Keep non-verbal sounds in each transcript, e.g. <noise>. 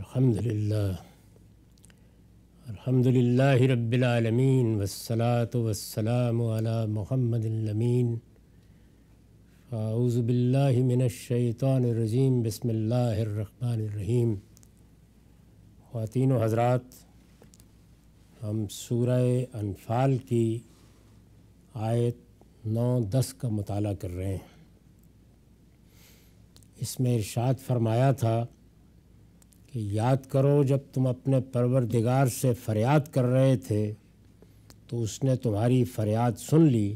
الحمد لله الحمد لله رب العالمين والصلاة والسلام على محمد الأمين أعوذ بالله من الشيطان الرجيم بسم الله الرحمن الرحيم ख़वान हजरात हम सूरह अनफाल की आयत नौ दस का मताल कर रहे हैं इसमें इरशाद फरमाया था कि याद करो जब तुम अपने परवरदिगार से फरियाद कर रहे थे तो उसने तुम्हारी फरियाद सुन ली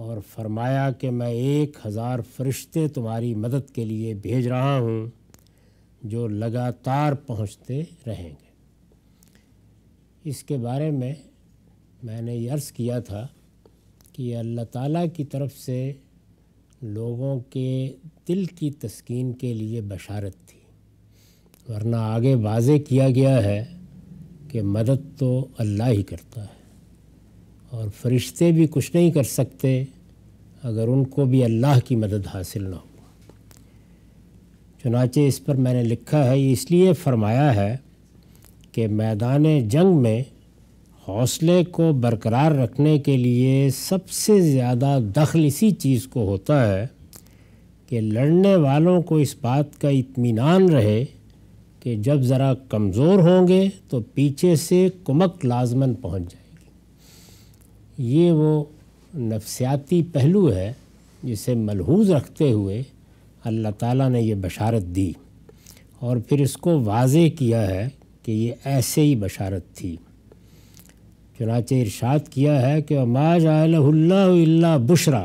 और फरमाया कि मैं एक हज़ार फरिश्ते तुम्हारी मदद के लिए भेज रहा हूँ जो लगातार पहुँचते रहेंगे इसके बारे में मैंने ये अर्ज़ किया था कि अल्लाह ताला की तरफ से लोगों के दिल की तस्कीन के लिए बशारत थी वरना आगे वाजे किया गया है कि मदद तो अल्लाह ही करता है और फरिश्ते भी कुछ नहीं कर सकते अगर उनको भी अल्लाह की मदद हासिल ना हो चुनाचे इस पर मैंने लिखा है इसलिए फरमाया है कि मैदान जंग में हौसले को बरकरार रखने के लिए सबसे ज़्यादा दखल इसी चीज़ को होता है कि लड़ने वालों को इस बात का इत्मीनान रहे कि जब ज़रा कमज़ोर होंगे तो पीछे से कुमक लाजमन पहुंच जाएगी ये वो नफसियाती पहलू है जिसे मलहूज रखते हुए अल्लाह ताला ने ये बशारत दी और फिर इसको वाज किया है कि ये ऐसे ही बशारत थी चुनाच इरशाद किया है कि माज आल्ला बुशरा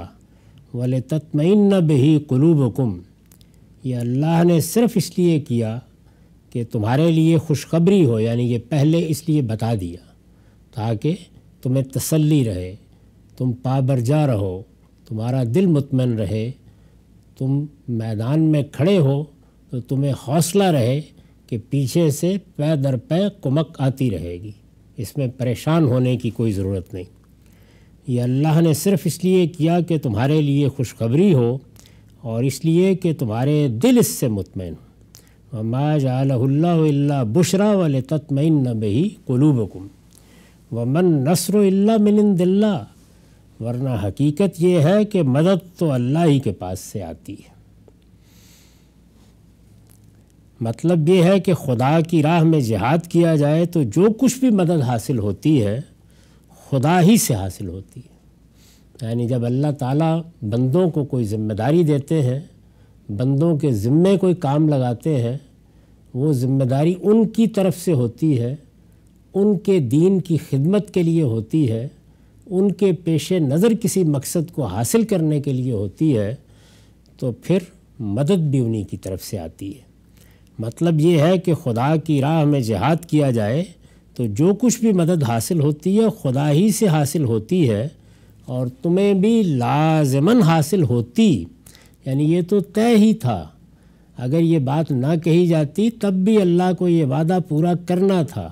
वल तत्मिन बही कलूबकुम ये अल्लाह ने सिर्फ़ इसलिए किया कि तुम्हारे लिए खुशखबरी हो यानी ये पहले इसलिए बता दिया ताकि तुम्हें तसल्ली रहे तुम पाबरजा रहो तुम्हारा दिल मुतमन रहे तुम मैदान में खड़े हो तो तुम्हें हौसला रहे कि पीछे से पै दर पै कुमक आती रहेगी इसमें परेशान होने की कोई ज़रूरत नहीं ये अल्लाह ने सिर्फ़ इसलिए किया कि तुम्हारे लिए खुशखबरी हो और इसलिए कि तुम्हारे दिल इससे मुतमिन हो वमा जाल्ला बुशरा वाल तत्मिन बही कलूबकुम वमन नसर इल्ला मिन दिल्ला वरना हकीकत ये है कि मदद तो अल्लाह ही के पास से आती है मतलब ये है कि खुदा की राह में जिहाद किया जाए तो जो कुछ भी मदद हासिल होती है खुदा ही से हासिल होती है यानी जब अल्लाह ताला बंदों को कोई ज़िम्मेदारी देते हैं बंदों के ज़िम्मे कोई काम लगाते हैं वो ज़िम्मेदारी उनकी तरफ से होती है उनके दीन की खिदमत के लिए होती है उनके पेश नज़र किसी मकसद को हासिल करने के लिए होती है तो फिर मदद भी उन्हीं की तरफ से आती है मतलब ये है कि खुदा की राह में जिहाद किया जाए तो जो कुछ भी मदद हासिल होती है खुदा ही से हासिल होती है और तुम्हें भी लाजमन हासिल होती यानी ये तो तय ही था अगर ये बात ना कही जाती तब भी अल्लाह को ये वादा पूरा करना था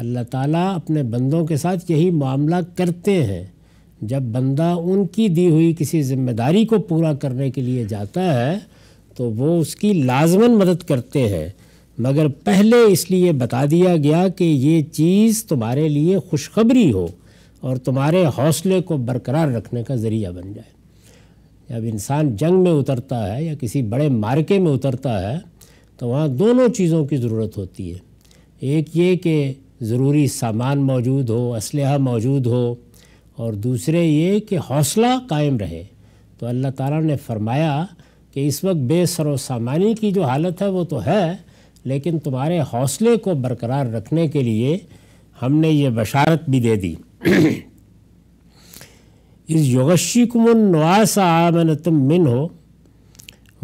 अल्लाह ताला अपने बंदों के साथ यही मामला करते हैं जब बंदा उनकी दी हुई किसी जिम्मेदारी को पूरा करने के लिए जाता है तो वो उसकी लाजमन मदद करते हैं मगर पहले इसलिए बता दिया गया कि ये चीज़ तुम्हारे लिए खुशखबरी हो और तुम्हारे हौसले को बरकरार रखने का ज़रिया बन जाए जब इंसान जंग में उतरता है या किसी बड़े मार्के में उतरता है तो वहाँ दोनों चीज़ों की ज़रूरत होती है एक ये कि ज़रूरी सामान मौजूद हो असलहा मौजूद हो और दूसरे ये कि हौसला कायम रहे तो अल्लाह ताला ने फरमाया कि इस वक्त बेसर सामानी की जो हालत है वो तो है लेकिन तुम्हारे हौसले को बरकरार रखने के लिए हमने ये बशारत भी दे दी <clears throat> इस योगशिकुमन्वासामनतम मिन हो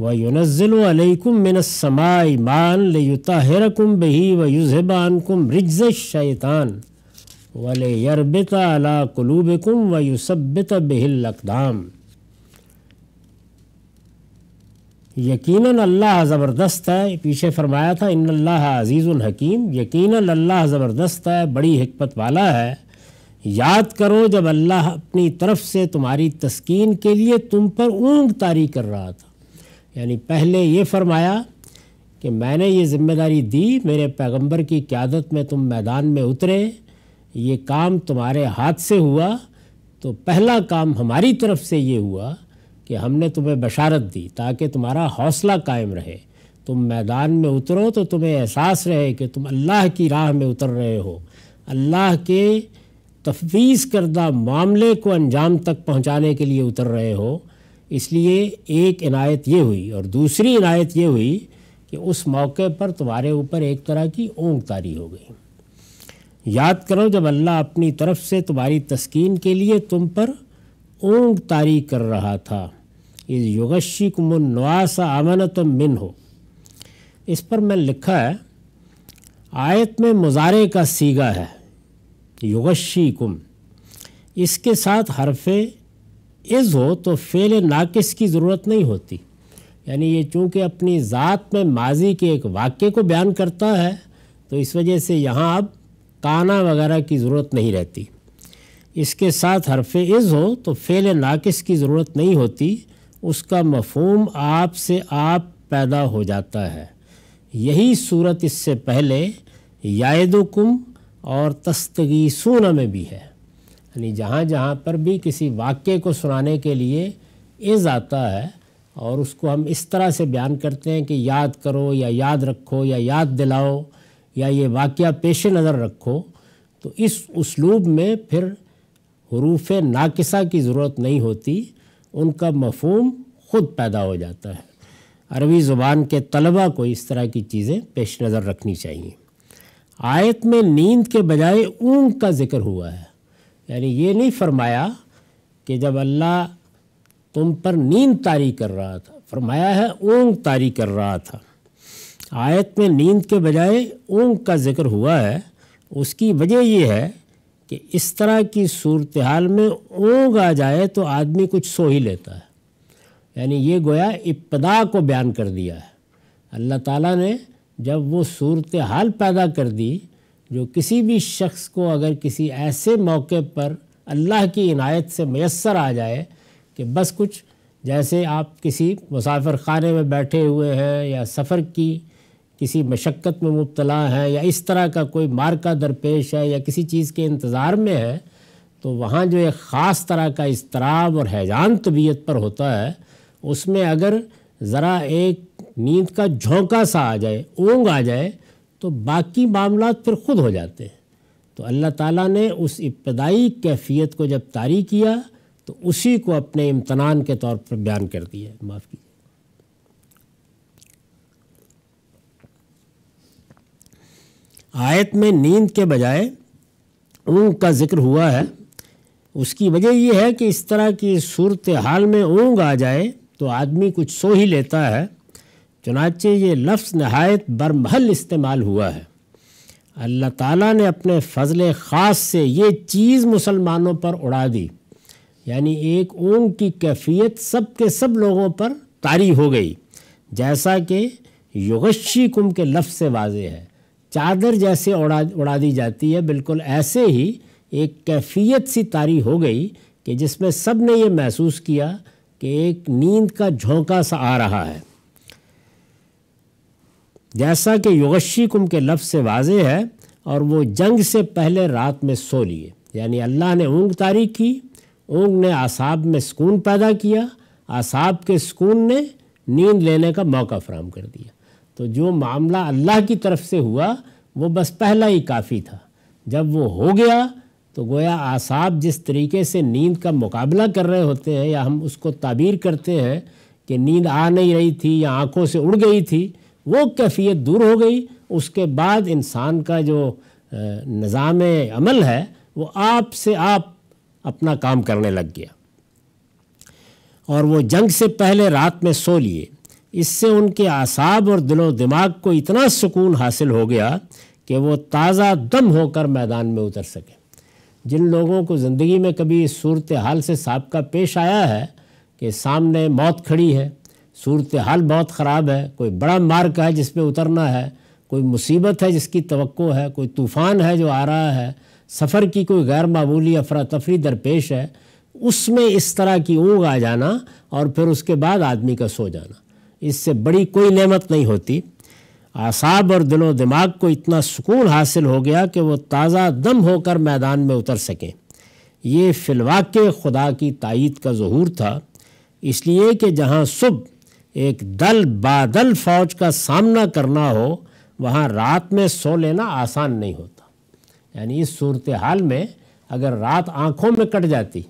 व युनजिल अलैकुम मिन समाई मान हिर लयुताहिरकुम बही व कुम रिज शैतान वल यरबित अला कुलूब कुम व युसबित बहिल अकदाम यकीन अल्लाह ज़बरदस्त है पीछे फरमाया था इन अल्लाह अजीज़ुल हकीम यकीन अल्लाह ज़बरदस्त है बड़ी हिकमत वाला है याद करो जब अल्लाह अपनी तरफ से तुम्हारी तस्कीन के लिए तुम पर ऊँग तारी कर रहा था यानी पहले ये फरमाया कि मैंने ये ज़िम्मेदारी दी मेरे पैगंबर की क्यादत में तुम मैदान में उतरे ये काम तुम्हारे हाथ से हुआ तो पहला काम हमारी तरफ से ये हुआ कि हमने तुम्हें बशारत दी ताकि तुम्हारा हौसला कायम रहे तुम मैदान में उतरो तो तुम्हें एहसास रहे कि तुम अल्लाह की राह में उतर रहे हो अल्लाह के तफवीज़ करदा मामले को अंजाम तक पहुँचाने के लिए उतर रहे हो इसलिए एक इनायत ये हुई और दूसरी इनायत ये हुई कि उस मौके पर तुम्हारे ऊपर एक तरह की ओंग तारी हो गई याद करो जब अल्लाह अपनी तरफ से तुम्हारी तस्कीन के लिए तुम पर ओंग तारी कर रहा था इस योगशी कुमनवासा आमनत मिन हो इस पर मैं लिखा है आयत में मुजारे का सीगा है युगशी कुम इसके साथ हरफ इज़ हो तो फेल नाकिस की ज़रूरत नहीं होती यानी ये चूँकि अपनी ज़ात में माजी के एक वाक्य को बयान करता है तो इस वजह से यहाँ अब ताना वगैरह की ज़रूरत नहीं रहती इसके साथ हरफ इज़ हो तो फेल नाकिस की ज़रूरत नहीं होती उसका मफहम आप से आप पैदा हो जाता है यही सूरत इससे पहले यादुकुम और तस्तगीसून में भी है यानी जहाँ जहाँ पर भी किसी वाक्य को सुनाने के लिए इज़ आता है और उसको हम इस तरह से बयान करते हैं कि याद करो या याद रखो या याद दिलाओ या ये वाक़ पेश नज़र रखो तो इस उसलूब में फिर हरूफ नाकिसा की ज़रूरत नहीं होती उनका मफहम ख़ुद पैदा हो जाता है अरबी ज़ुबान के तलबा को इस तरह की चीज़ें पेश नज़र रखनी चाहिए आयत में नींद के बजाय ऊँग का जिक्र हुआ है यानी ये नहीं फरमाया कि जब अल्लाह तुम पर नींद तारी कर रहा था फरमाया है ऊँग तारी कर रहा था आयत में नींद के बजाय ऊँग का जिक्र हुआ है उसकी वजह यह है कि इस तरह की सूरत हाल में ऊँग आ जाए तो आदमी कुछ सो ही लेता है यानी ये गोया इब्तदा को बयान कर दिया है अल्लाह ताला ने जब वो सूरत हाल पैदा कर दी जो किसी भी शख्स को अगर किसी ऐसे मौके पर अल्लाह की इनायत से मैसर आ जाए कि बस कुछ जैसे आप किसी मुसाफिर खाने में बैठे हुए हैं या सफ़र की किसी मशक्क़त में मुबतला है या इस तरह का कोई मार्का दरपेश है या किसी चीज़ के इंतज़ार में है तो वहाँ जो एक ख़ास तरह का इसतराब और हैजान तबीयत पर होता है उसमें अगर ज़रा एक नींद का झोंका सा आ जाए ओंग आ जाए तो बाकी मामला फिर खुद हो जाते हैं तो अल्लाह ताला ने उस इब्तदाई कैफियत को जब तारी किया तो उसी को अपने इम्तनान के तौर पर बयान कर दिया माफ़ की आयत में नींद के बजाय ऊँग का जिक्र हुआ है उसकी वजह यह है कि इस तरह की सूरत हाल में ऊँग आ जाए तो आदमी कुछ सो ही लेता है चुनाचे ये लफ्ज़ नहायत बर महल इस्तेमाल हुआ है अल्लाह ताला ने अपने फ़जल ख़ास से ये चीज़ मुसलमानों पर उड़ा दी यानी एक ऊँग की कैफियत सब के सब लोगों पर तारी हो गई जैसा कि युगशी कुम के लफ्ज़ से वाज है चादर जैसे उड़ा उड़ा दी जाती है बिल्कुल ऐसे ही एक कैफियत सी तारी हो गई कि जिसमें सब ने ये महसूस किया कि एक नींद का झोंका सा आ रहा है जैसा कि युगशी कुम के लफ्ज़ से वाज है और वो जंग से पहले रात में सो लिए यानी अल्लाह ने ऊँग तारी की ऊँग ने आसाब में सुकून पैदा किया आसाब के सुकून ने नींद लेने का मौका फराम कर दिया तो जो मामला अल्लाह की तरफ से हुआ वो बस पहला ही काफ़ी था जब वो हो गया तो गोया आसाब जिस तरीके से नींद का मुकाबला कर रहे होते हैं या हम उसको ताबीर करते हैं कि नींद आ नहीं रही थी या आँखों से उड़ गई थी वो कैफियत दूर हो गई उसके बाद इंसान का जो निज़ाम अमल है वो आप से आप अपना काम करने लग गया और वो जंग से पहले रात में सो लिए इससे उनके आसाब और दिलो दिमाग को इतना सुकून हासिल हो गया कि वो ताज़ा दम होकर मैदान में उतर सकें जिन लोगों को ज़िंदगी में कभी इस सूरत हाल से सबका पेश आया है कि सामने मौत खड़ी है सूरत हाल बहुत ख़राब है कोई बड़ा मार्ग है जिस पर उतरना है कोई मुसीबत है जिसकी तो है कोई तूफ़ान है जो आ रहा है सफ़र की कोई गैर मामूली अफरा तफरी दरपेश है उसमें इस तरह की ऊँग आ जाना और फिर उसके बाद आदमी का सो जाना इससे बड़ी कोई नेमत नहीं होती आसाब और दिलो दिमाग को इतना सुकून हासिल हो गया कि वह ताज़ा दम होकर मैदान में उतर सकें ये फिलवाक़ खुदा की तइद का जहूर था इसलिए कि जहाँ सुबह एक दल बादल फौज का सामना करना हो वहाँ रात में सो लेना आसान नहीं होता यानी इस सूरत हाल में अगर रात आँखों में कट जाती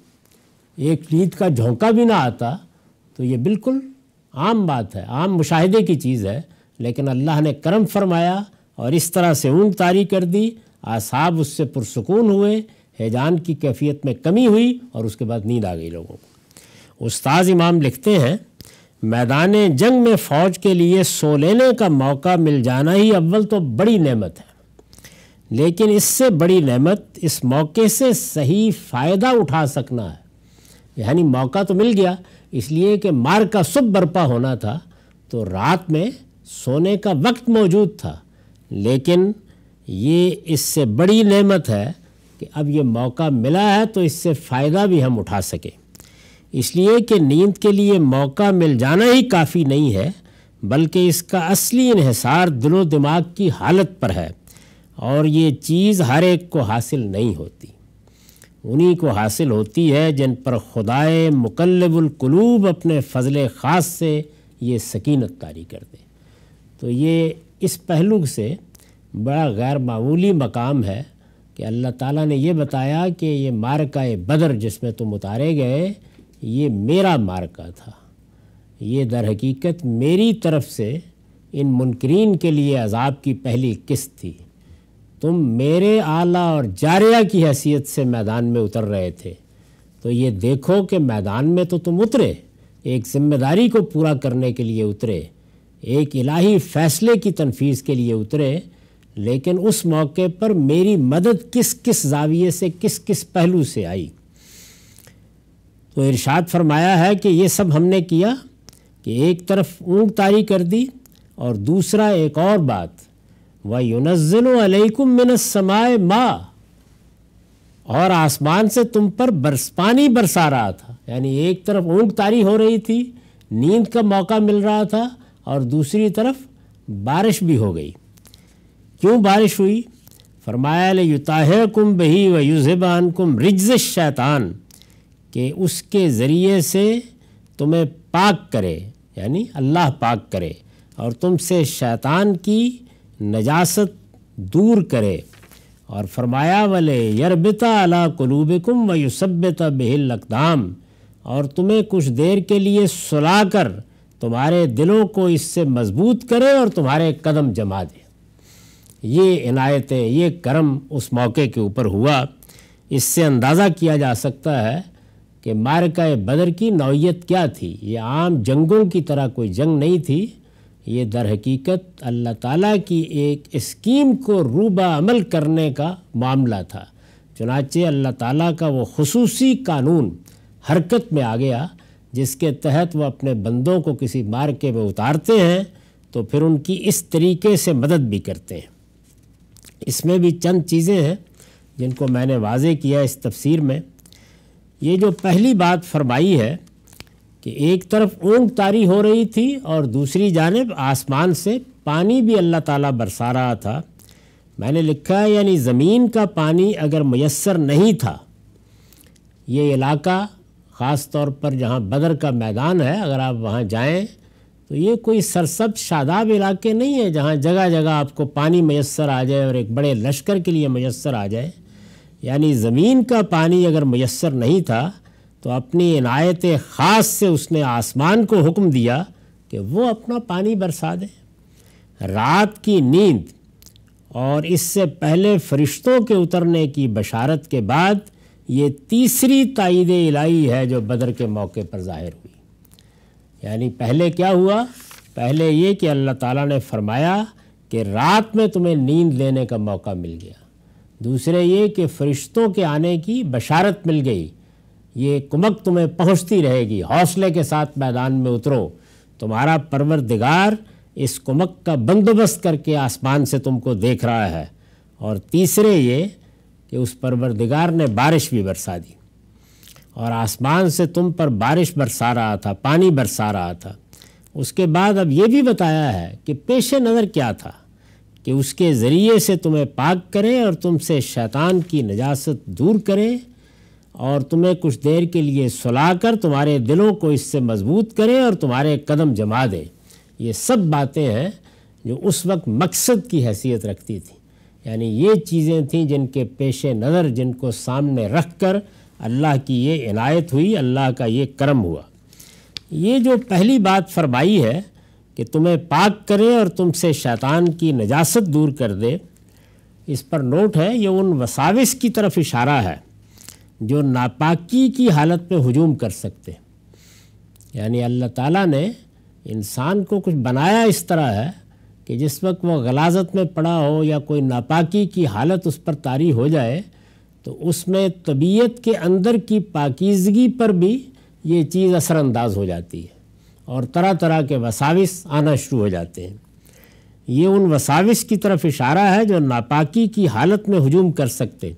एक नींद का झोंका भी ना आता तो ये बिल्कुल आम बात है आम मुशाहदे की चीज़ है लेकिन अल्लाह ने करम फरमाया और इस तरह से ऊन तारी कर दी आसाब उससे पुरसकून हुए हैजान की कैफियत में कमी हुई और उसके बाद नींद आ गई लोगों को उस्ताज इमाम लिखते हैं मैदान जंग में फ़ौज के लिए सो लेने का मौका मिल जाना ही अव्वल तो बड़ी नेमत है लेकिन इससे बड़ी नेमत इस मौके से सही फ़ायदा उठा सकना है यानी मौका तो मिल गया इसलिए कि मार का सुब बर्पा होना था तो रात में सोने का वक्त मौजूद था लेकिन ये इससे बड़ी नेमत है कि अब ये मौका मिला है तो इससे फ़ायदा भी हम उठा सकें इसलिए कि नींद के लिए मौका मिल जाना ही काफ़ी नहीं है बल्कि इसका असली इहसार दिलो दिमाग की हालत पर है और ये चीज़ हर एक को हासिल नहीं होती उन्हीं को हासिल होती है जिन पर खुदाए मुकलबुलकलूब अपने फजल ख़ास से ये सकीनत तारी कर दे तो ये इस पहलू से बड़ा गैर मामूली मकाम है कि अल्लाह ताला ने यह बताया कि ये मार का बदर जिसमें तुम उतारे गए ये मेरा मार्का था ये दर हकीकत मेरी तरफ से इन मुनकरीन के लिए अजाब की पहली किस्त थी तुम मेरे आला और जारिया की हैसियत से मैदान में उतर रहे थे तो ये देखो कि मैदान में तो तुम उतरे एक जिम्मेदारी को पूरा करने के लिए उतरे एक इलाही फ़ैसले की तनफीज़ के लिए उतरे लेकिन उस मौके पर मेरी मदद किस किस जाविये से किस किस पहलू से आई तो इरशाद फरमाया है कि ये सब हमने किया कि एक तरफ ऊँग तारी कर दी और दूसरा एक और बात व यूनज़लकुम मिनसमाय माँ और आसमान से तुम पर बरस पानी बरसा रहा था यानी एक तरफ ऊँग तारी हो रही थी नींद का मौका मिल रहा था और दूसरी तरफ बारिश भी हो गई क्यों बारिश हुई फरमाया युताह कुम बही व युजबान कुम रिज्ज शैतान कि उसके ज़रिए से तुम्हें पाक करे यानी अल्लाह पाक करे और तुमसे शैतान की नजासत दूर करे और फरमाया वाले यरबिता अला कलूबकुम व युसबत बेहिल लकदाम और तुम्हें कुछ देर के लिए सुला कर तुम्हारे दिलों को इससे मजबूत करे और तुम्हारे कदम जमा दे ये इनायतें ये करम उस मौके के ऊपर हुआ इससे अंदाज़ा किया जा सकता है कि मारका बदर की नौीयत क्या थी ये आम जंगों की तरह कोई जंग नहीं थी ये दर हकीकत अल्लाह ताला की एक स्कीम को रूबा अमल करने का मामला था चुनाचे अल्लाह ताला का वो खसूसी कानून हरकत में आ गया जिसके तहत वो अपने बंदों को किसी मार्के में उतारते हैं तो फिर उनकी इस तरीके से मदद भी करते हैं इसमें भी चंद चीज़ें हैं जिनको मैंने वाजे किया इस तफसीर में ये जो पहली बात फरमाई है कि एक तरफ ऊँग तारी हो रही थी और दूसरी जानब आसमान से पानी भी अल्लाह ताला बरसा रहा था मैंने लिखा है यानी ज़मीन का पानी अगर मैसर नहीं था ये इलाका ख़ास तौर पर जहाँ बदर का मैदान है अगर आप वहाँ जाएँ तो ये कोई सरसब शादाब इलाके नहीं है जहाँ जगह जगह आपको पानी मैसर आ जाए और एक बड़े लश्कर के लिए मैसर आ जाए यानी ज़मीन का पानी अगर मैसर नहीं था तो अपनी इनायत ख़ास से उसने आसमान को हुक्म दिया कि वो अपना पानी बरसा दे रात की नींद और इससे पहले फरिश्तों के उतरने की बशारत के बाद ये तीसरी तइद इलाही है जो बदर के मौके पर ज़ाहिर हुई यानी पहले क्या हुआ पहले ये कि अल्लाह ताला ने फरमाया कि रात में तुम्हें नींद लेने का मौका मिल गया दूसरे ये कि फ़रिश्तों के आने की बशारत मिल गई ये कुमक तुम्हें पहुंचती रहेगी हौसले के साथ मैदान में उतरो तुम्हारा परवरदिगार इस कुमक का बंदोबस्त करके आसमान से तुमको देख रहा है और तीसरे ये कि उस परवरदिगार ने बारिश भी बरसा दी और आसमान से तुम पर बारिश बरसा रहा था पानी बरसा रहा था उसके बाद अब ये भी बताया है कि पेश नज़र क्या था कि उसके ज़रिए से तुम्हें पाक करें और तुमसे शैतान की नजास्त दूर करें और तुम्हें कुछ देर के लिए सुला कर तुम्हारे दिलों को इससे मजबूत करें और तुम्हारे कदम जमा दें ये सब बातें हैं जो उस वक्त मकसद की हैसियत रखती थी यानी ये चीज़ें थीं जिनके पेश नज़र जिनको सामने रख कर अल्लाह की ये इनायत हुई अल्लाह का ये करम हुआ ये जो पहली बात फरमाई है कि तुम्हें पाक करें और तुमसे शैतान की नजास्त दूर कर दे इस पर नोट है ये उन वसाविस की तरफ इशारा है जो नापाकी की हालत में हजूम कर सकते यानी अल्लाह ताला ने इंसान को कुछ बनाया इस तरह है कि जिस वक्त वह गलाजत में पड़ा हो या कोई नापाकी की हालत उस पर तारी हो जाए तो उसमें तबीयत के अंदर की पाकिजगी पर भी ये चीज़ असरानंदाज हो जाती है और तरह तरह के वसाविस आना शुरू हो जाते हैं ये उन वसाविस की तरफ इशारा है जो नापाकी की हालत में हजूम कर सकते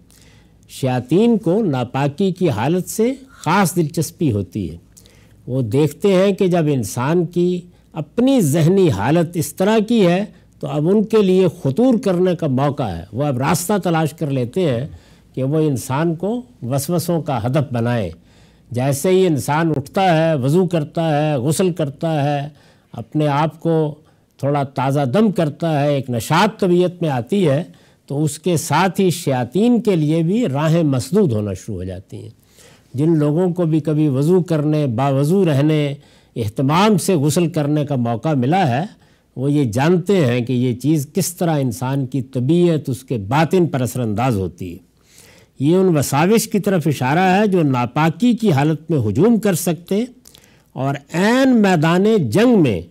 शयातीन को नापाकी की हालत से ख़ास दिलचस्पी होती है वो देखते हैं कि जब इंसान की अपनी जहनी हालत इस तरह की है तो अब उनके लिए खतूर करने का मौका है वह अब रास्ता तलाश कर लेते हैं कि वो इंसान को वसवसों का हदफ बनाए जैसे ही इंसान उठता है वज़ू करता है गसल करता है अपने आप को थोड़ा ताज़ा दम करता है एक नशात तबीयत में आती है तो उसके साथ ही शयातीन के लिए भी राहें मसदूद होना शुरू हो जाती हैं जिन लोगों को भी कभी वज़ू करने बावज़ू रहने अहतमाम से गसल करने का मौका मिला है वो ये जानते हैं कि ये चीज़ किस तरह इंसान की तबीयत उसके बातिन पर असरानंदाज होती है ये उन वसाविश की तरफ इशारा है जो नापाकी की हालत में हजूम कर सकते और एन मैदान जंग में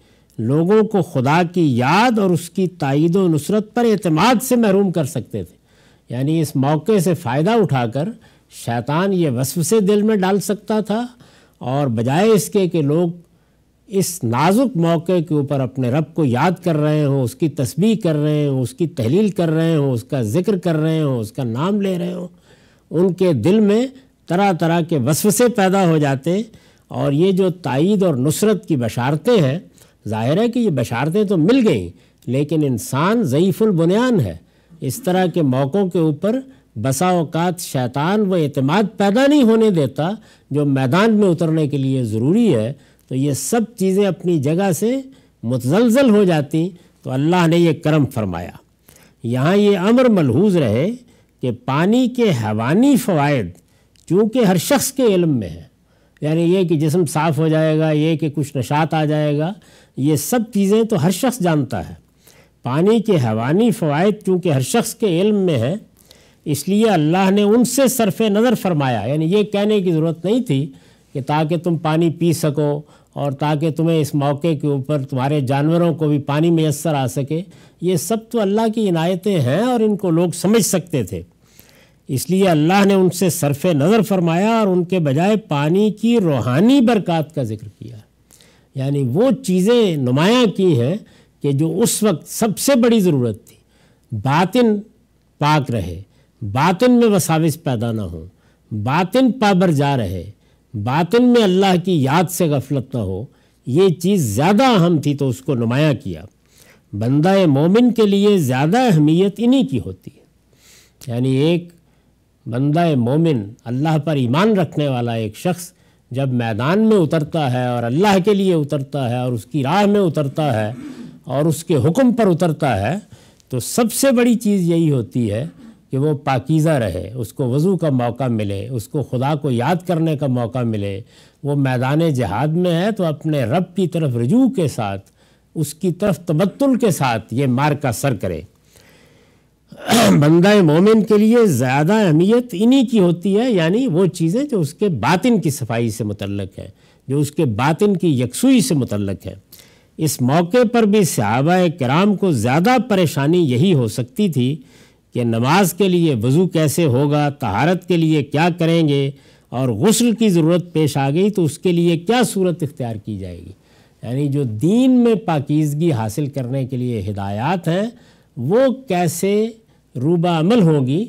लोगों को खुदा की याद और उसकी तइद नुसरत पर अतमाद से महरूम कर सकते थे यानी इस मौके से फ़ायदा उठाकर शैतान ये से दिल में डाल सकता था और बजाय इसके कि लोग इस नाजुक मौके के ऊपर अपने रब को याद कर रहे हों उसकी तस्वीर कर रहे हों उसकी तहलील कर रहे हों उसका ज़िक्र कर रहे हों उसका नाम ले रहे हों उनके दिल में तरह तरह के वसवसे पैदा हो जाते और ये जो तइद और नुसरत की बशारतें हैं ज़ाहिर है कि ये बशारतें तो मिल गई लेकिन इंसान ज़यीफ़ुलबुनियान है इस तरह के मौक़ों के ऊपर बसा अवत शैतान व अतमाद पैदा नहीं होने देता जो मैदान में उतरने के लिए ज़रूरी है तो ये सब चीज़ें अपनी जगह से मुतजलजल हो जाती तो अल्लाह ने यह करम फरमाया यहाँ ये अमर मलहूज रहे कि पानी के हवानी फ़वाद चूँकि हर शख्स के इल्म में है यानी ये कि जिसम साफ़ हो जाएगा ये कि कुछ नशात आ जाएगा ये सब चीज़ें तो हर शख्स जानता है पानी के हवानी फ़वाद चूँकि हर शख्स के इल्म में है इसलिए अल्लाह ने उनसे सरफ नज़र फरमाया यानी ये कहने की ज़रूरत नहीं थी कि ताकि तुम पानी पी सको और ताकि तुम्हें इस मौके के ऊपर तुम्हारे जानवरों को भी पानी मैसर आ सके ये सब तो अल्लाह की इनायतें हैं और इनको लोग समझ सकते थे इसलिए अल्लाह ने उनसे सरफ नज़र फरमाया और उनके बजाय पानी की रूहानी बरक़ात का जिक्र किया यानी वो चीज़ें नुमायाँ की हैं कि जो उस वक्त सबसे बड़ी ज़रूरत थी बातिन पाक रहे बातिन में वसाविस पैदा ना हो बातिन पाबर जा रहे बातन में अल्लाह की याद से गफलत ना हो ये चीज़ ज़्यादा अहम थी तो उसको नुमाया किया बंदा मोमिन के लिए ज़्यादा अहमियत इन्हीं की होती है यानी एक बंदा मोमिन अल्लाह पर ईमान रखने वाला एक शख्स जब मैदान में उतरता है और अल्लाह के लिए उतरता है और उसकी राह में उतरता है और उसके हुक्म पर उतरता है तो सबसे बड़ी चीज़ यही होती है कि वो पाकिज़ा रहे उसको वज़ू का मौका मिले उसको खुदा को याद करने का मौका मिले वो मैदान जहाद में है तो अपने रब की तरफ रजू के साथ उसकी तरफ तबत्तुल के साथ ये मार का सर करे <clears throat> बंदा मोमिन के लिए ज़्यादा अहमियत इन्हीं की होती है यानी वो चीज़ें जो उसके बातिन की सफाई से मुतलक है जो उसके बातिन की यकसुई से मुतलक है इस मौके पर भी सहाबा कराम को ज़्यादा परेशानी यही हो सकती थी कि नमाज के लिए वज़ू कैसे होगा तहारत के लिए क्या करेंगे और गसल की ज़रूरत पेश आ गई तो उसके लिए क्या सूरत इख्तियार की जाएगी यानी जो दीन में पाकिजगी हासिल करने के लिए हिदायत हैं वो कैसे रूबा अमल होगी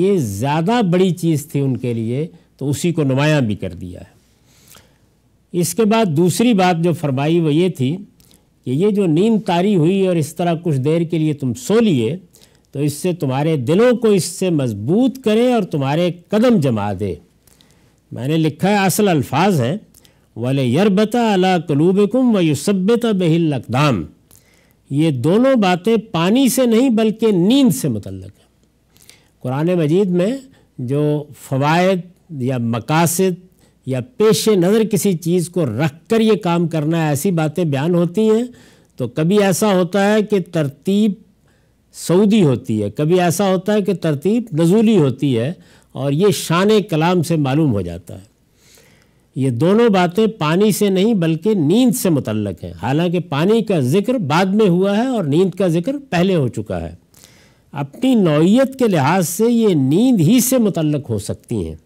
ये ज़्यादा बड़ी चीज़ थी उनके लिए तो उसी को नुमाया भी कर दिया है इसके बाद दूसरी बात जो फरमाई वो ये थी कि ये जो नींद तारी हुई और इस तरह कुछ देर के लिए तुम सो लिए तो इससे तुम्हारे दिलों को इससे मजबूत करे और तुम्हारे कदम जमा दे मैंने लिखा है असल अल्फाज हैं वाले यरबता अला कलूबकुम व युसबता बहिल अकदाम ये दोनों बातें पानी से नहीं बल्कि नींद से मतलब हैं कुरान मजीद में जो फ़वाद या मकासद या पेश नज़र किसी चीज़ को रख कर ये काम करना है ऐसी बातें बयान होती हैं तो कभी ऐसा होता है कि तरतीब सऊदी होती है कभी ऐसा होता है कि तरतीब नजूली होती है और ये शान कलाम से मालूम हो जाता है ये दोनों बातें पानी से नहीं बल्कि नींद से मुतलक हैं हालांकि पानी का जिक्र बाद में हुआ है और नींद का जिक्र पहले हो चुका है अपनी नौीयत के लिहाज से ये नींद ही से मुतलक हो सकती हैं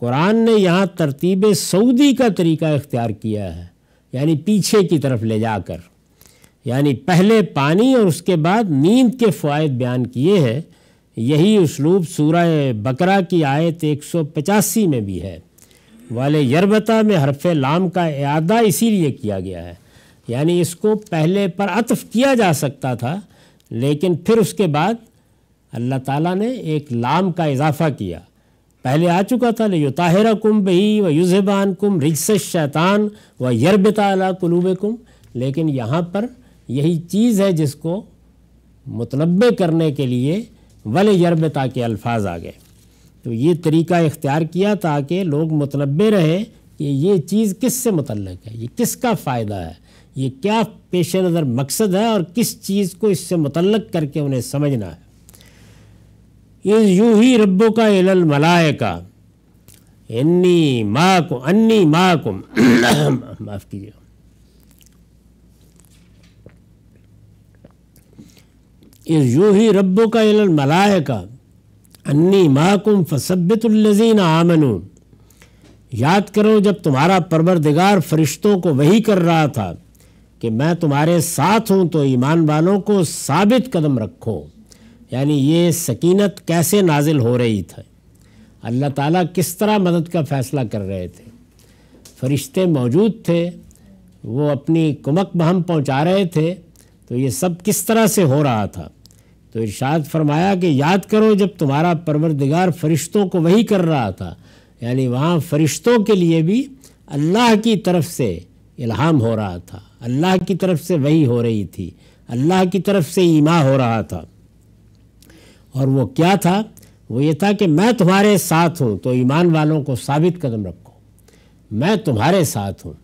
कुरान ने यहाँ तरतीब सऊदी का तरीका इख्तियार किया है यानी पीछे की तरफ ले जाकर यानी पहले पानी और उसके बाद नींद के फ़ायद बयान किए हैं यही उसलूब सूरह बकरा की आयत एक सौ पचासी में भी है वाले यरबता में हरफ लाम का अदा इसीलिए किया गया है यानी इसको पहले पर अतफ किया जा सकता था लेकिन फिर उसके बाद अल्लाह ताला ने एक लाम का इजाफ़ा किया पहले आ चुका था ले ताहरा कुम बही व युजबान कुम रिजस शैतान व यरबता कुलूब कुम लेकिन यहाँ पर यही चीज़ है जिसको मतनबे करने के लिए वल जरब ताकि अल्फाज आ गए तो ये तरीका इख्तियार किया ताकि लोग मतनबे रहें कि ये चीज़ किस से मुतल है ये किसका फ़ायदा है ये क्या पेश नज़र मकसद है और किस चीज़ को इससे मुतलक करके उन्हें समझना है इस यू ही रब्बो का इलल का इन्नी माकुम अन्नी माकुम <coughs> माफ़ कीजिए यूही रब्बो का इल का अन्नी माकुम फसबितुल्लजीन आमनू याद करो जब तुम्हारा परवरदिगार फरिश्तों को वही कर रहा था कि मैं तुम्हारे साथ हूँ तो ईमान वालों को साबित कदम रखो यानी ये सकीनत कैसे नाजिल हो रही थी अल्लाह ताला किस तरह मदद का फ़ैसला कर रहे थे फरिश्ते मौजूद थे वो अपनी कुमक बहम पहुँचा रहे थे तो ये सब किस तरह से हो रहा था तो इर्शाद फरमाया कि याद करो जब तुम्हारा परवरदिगार फरिश्तों को वही कर रहा था यानी वहाँ फरिश्तों के लिए भी अल्लाह की तरफ से इल्हाम हो रहा था अल्लाह की तरफ से वही हो रही थी अल्लाह की तरफ से ईमा हो रहा था और वो क्या था वो ये था कि मैं तुम्हारे साथ हूँ तो ईमान वालों को साबित कदम रखो मैं तुम्हारे साथ हूँ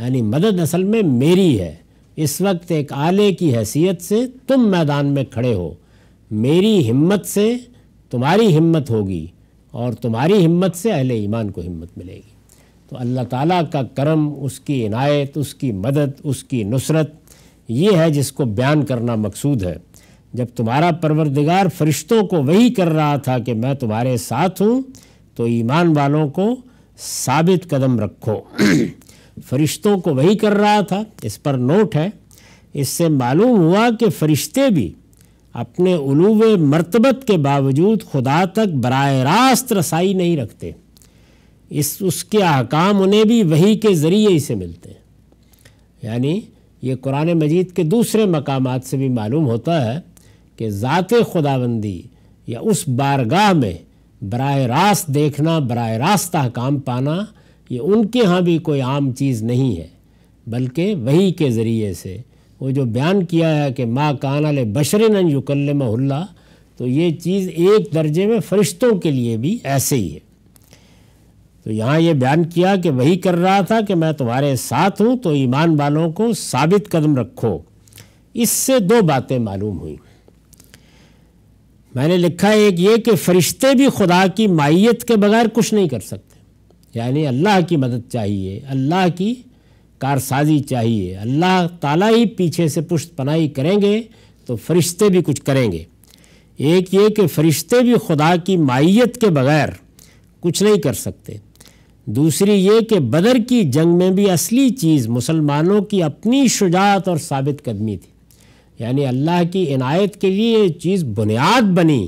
यानी मदद असल में मेरी है इस वक्त एक आले की हैसियत से तुम मैदान में खड़े हो मेरी हिम्मत से तुम्हारी हिम्मत होगी और तुम्हारी हिम्मत से अहले ईमान को हिम्मत मिलेगी तो अल्लाह ताला का करम उसकी इनायत उसकी मदद उसकी नुसरत ये है जिसको बयान करना मकसूद है जब तुम्हारा परवरदिगार फरिश्तों को वही कर रहा था कि मैं तुम्हारे साथ हूँ तो ईमान वालों को साबित कदम रखो <clears throat> फरिश्तों को वही कर रहा था इस पर नोट है इससे मालूम हुआ कि फरिश्ते भी अपने उलूव मरतबत के बावजूद खुदा तक बर रास्त रसाई नहीं रखते इस उसके अहकाम उन्हें भी वही के ज़रिए ही से मिलते हैं यानी ये कुरान मजीद के दूसरे मकाम से भी मालूम होता है कि ज़ात खुदाबंदी या उस बारगाह में बर रास्त देखना बर रास्त अहकाम पाना ये उनके यहाँ भी कोई आम चीज़ नहीं है बल्कि वही के ज़रिए से वो जो बयान किया है कि माँ कानाल बशरन युकल्ला तो ये चीज़ एक दर्जे में फरिश्तों के लिए भी ऐसे ही है तो यहाँ ये बयान किया कि वही कर रहा था कि मैं तुम्हारे साथ हूँ तो ईमान वालों को साबित कदम रखो इससे दो बातें मालूम हुई मैंने लिखा है एक ये कि फ़रिश्ते भी खुदा की माइत के बगैर कुछ नहीं कर सकते यानी अल्लाह की मदद चाहिए अल्लाह की कारसाजी चाहिए अल्लाह ताला ही पीछे से पुष्ट पनाही करेंगे तो फरिश्ते भी कुछ करेंगे एक ये कि फरिश्ते भी खुदा की माइत के बगैर कुछ नहीं कर सकते दूसरी ये कि बदर की जंग में भी असली चीज़ मुसलमानों की अपनी शुजात और साबित कदमी थी यानी अल्लाह की इनायत के लिए ये चीज़ बुनियाद बनी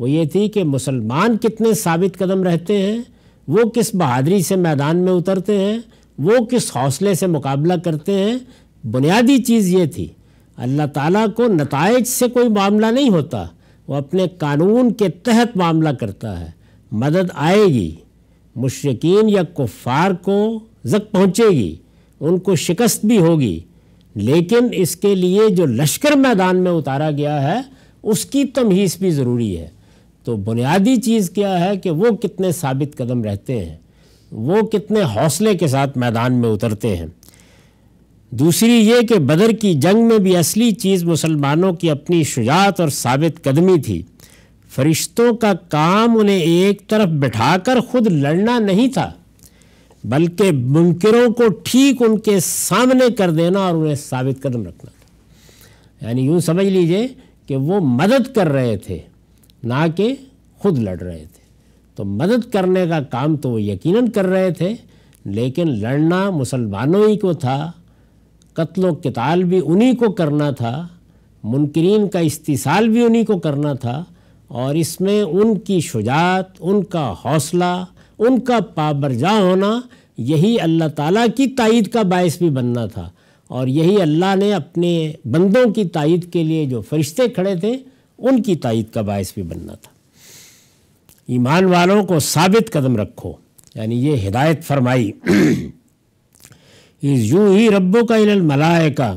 वो ये थी कि मुसलमान कितने साबित कदम रहते हैं वो किस बहादरी से मैदान में उतरते हैं वो किस हौसले से मुकाबला करते हैं बुनियादी चीज़ ये थी अल्लाह ताला को नतज से कोई मामला नहीं होता वो अपने कानून के तहत मामला करता है मदद आएगी मुश्किन या कुफार को जक पहुँचेगी उनको शिकस्त भी होगी लेकिन इसके लिए जो लश्कर मैदान में उतारा गया है उसकी तमहीस भी ज़रूरी है तो बुनियादी चीज़ क्या है कि वो कितने साबित कदम रहते हैं वो कितने हौसले के साथ मैदान में उतरते हैं दूसरी ये कि बदर की जंग में भी असली चीज़ मुसलमानों की अपनी शुजात और साबित कदमी थी फरिश्तों का काम उन्हें एक तरफ बिठाकर खुद लड़ना नहीं था बल्कि मुनकरों को ठीक उनके सामने कर देना और उन्हें साबित कदम रखना था यानी यूँ समझ लीजिए कि वो मदद कर रहे थे ना कि खुद लड़ रहे थे तो मदद करने का काम तो वो यकीनन कर रहे थे लेकिन लड़ना मुसलमानों ही को था व कताल भी उन्हीं को करना था मुनकरीन का इस्तीसाल भी उन्हीं को करना था और इसमें उनकी शुजात उनका हौसला उनका पाबरजा होना यही अल्लाह ताला की तायद का बायस भी बनना था और यही अल्लाह ने अपने बंदों की तायद के लिए जो फरिश्ते खड़े थे उनकी तइद का बायस भी बनना था ईमान वालों को साबित कदम रखो यानी ये हिदायत फरमाई इस यूँ ही रबो का इलमलाए का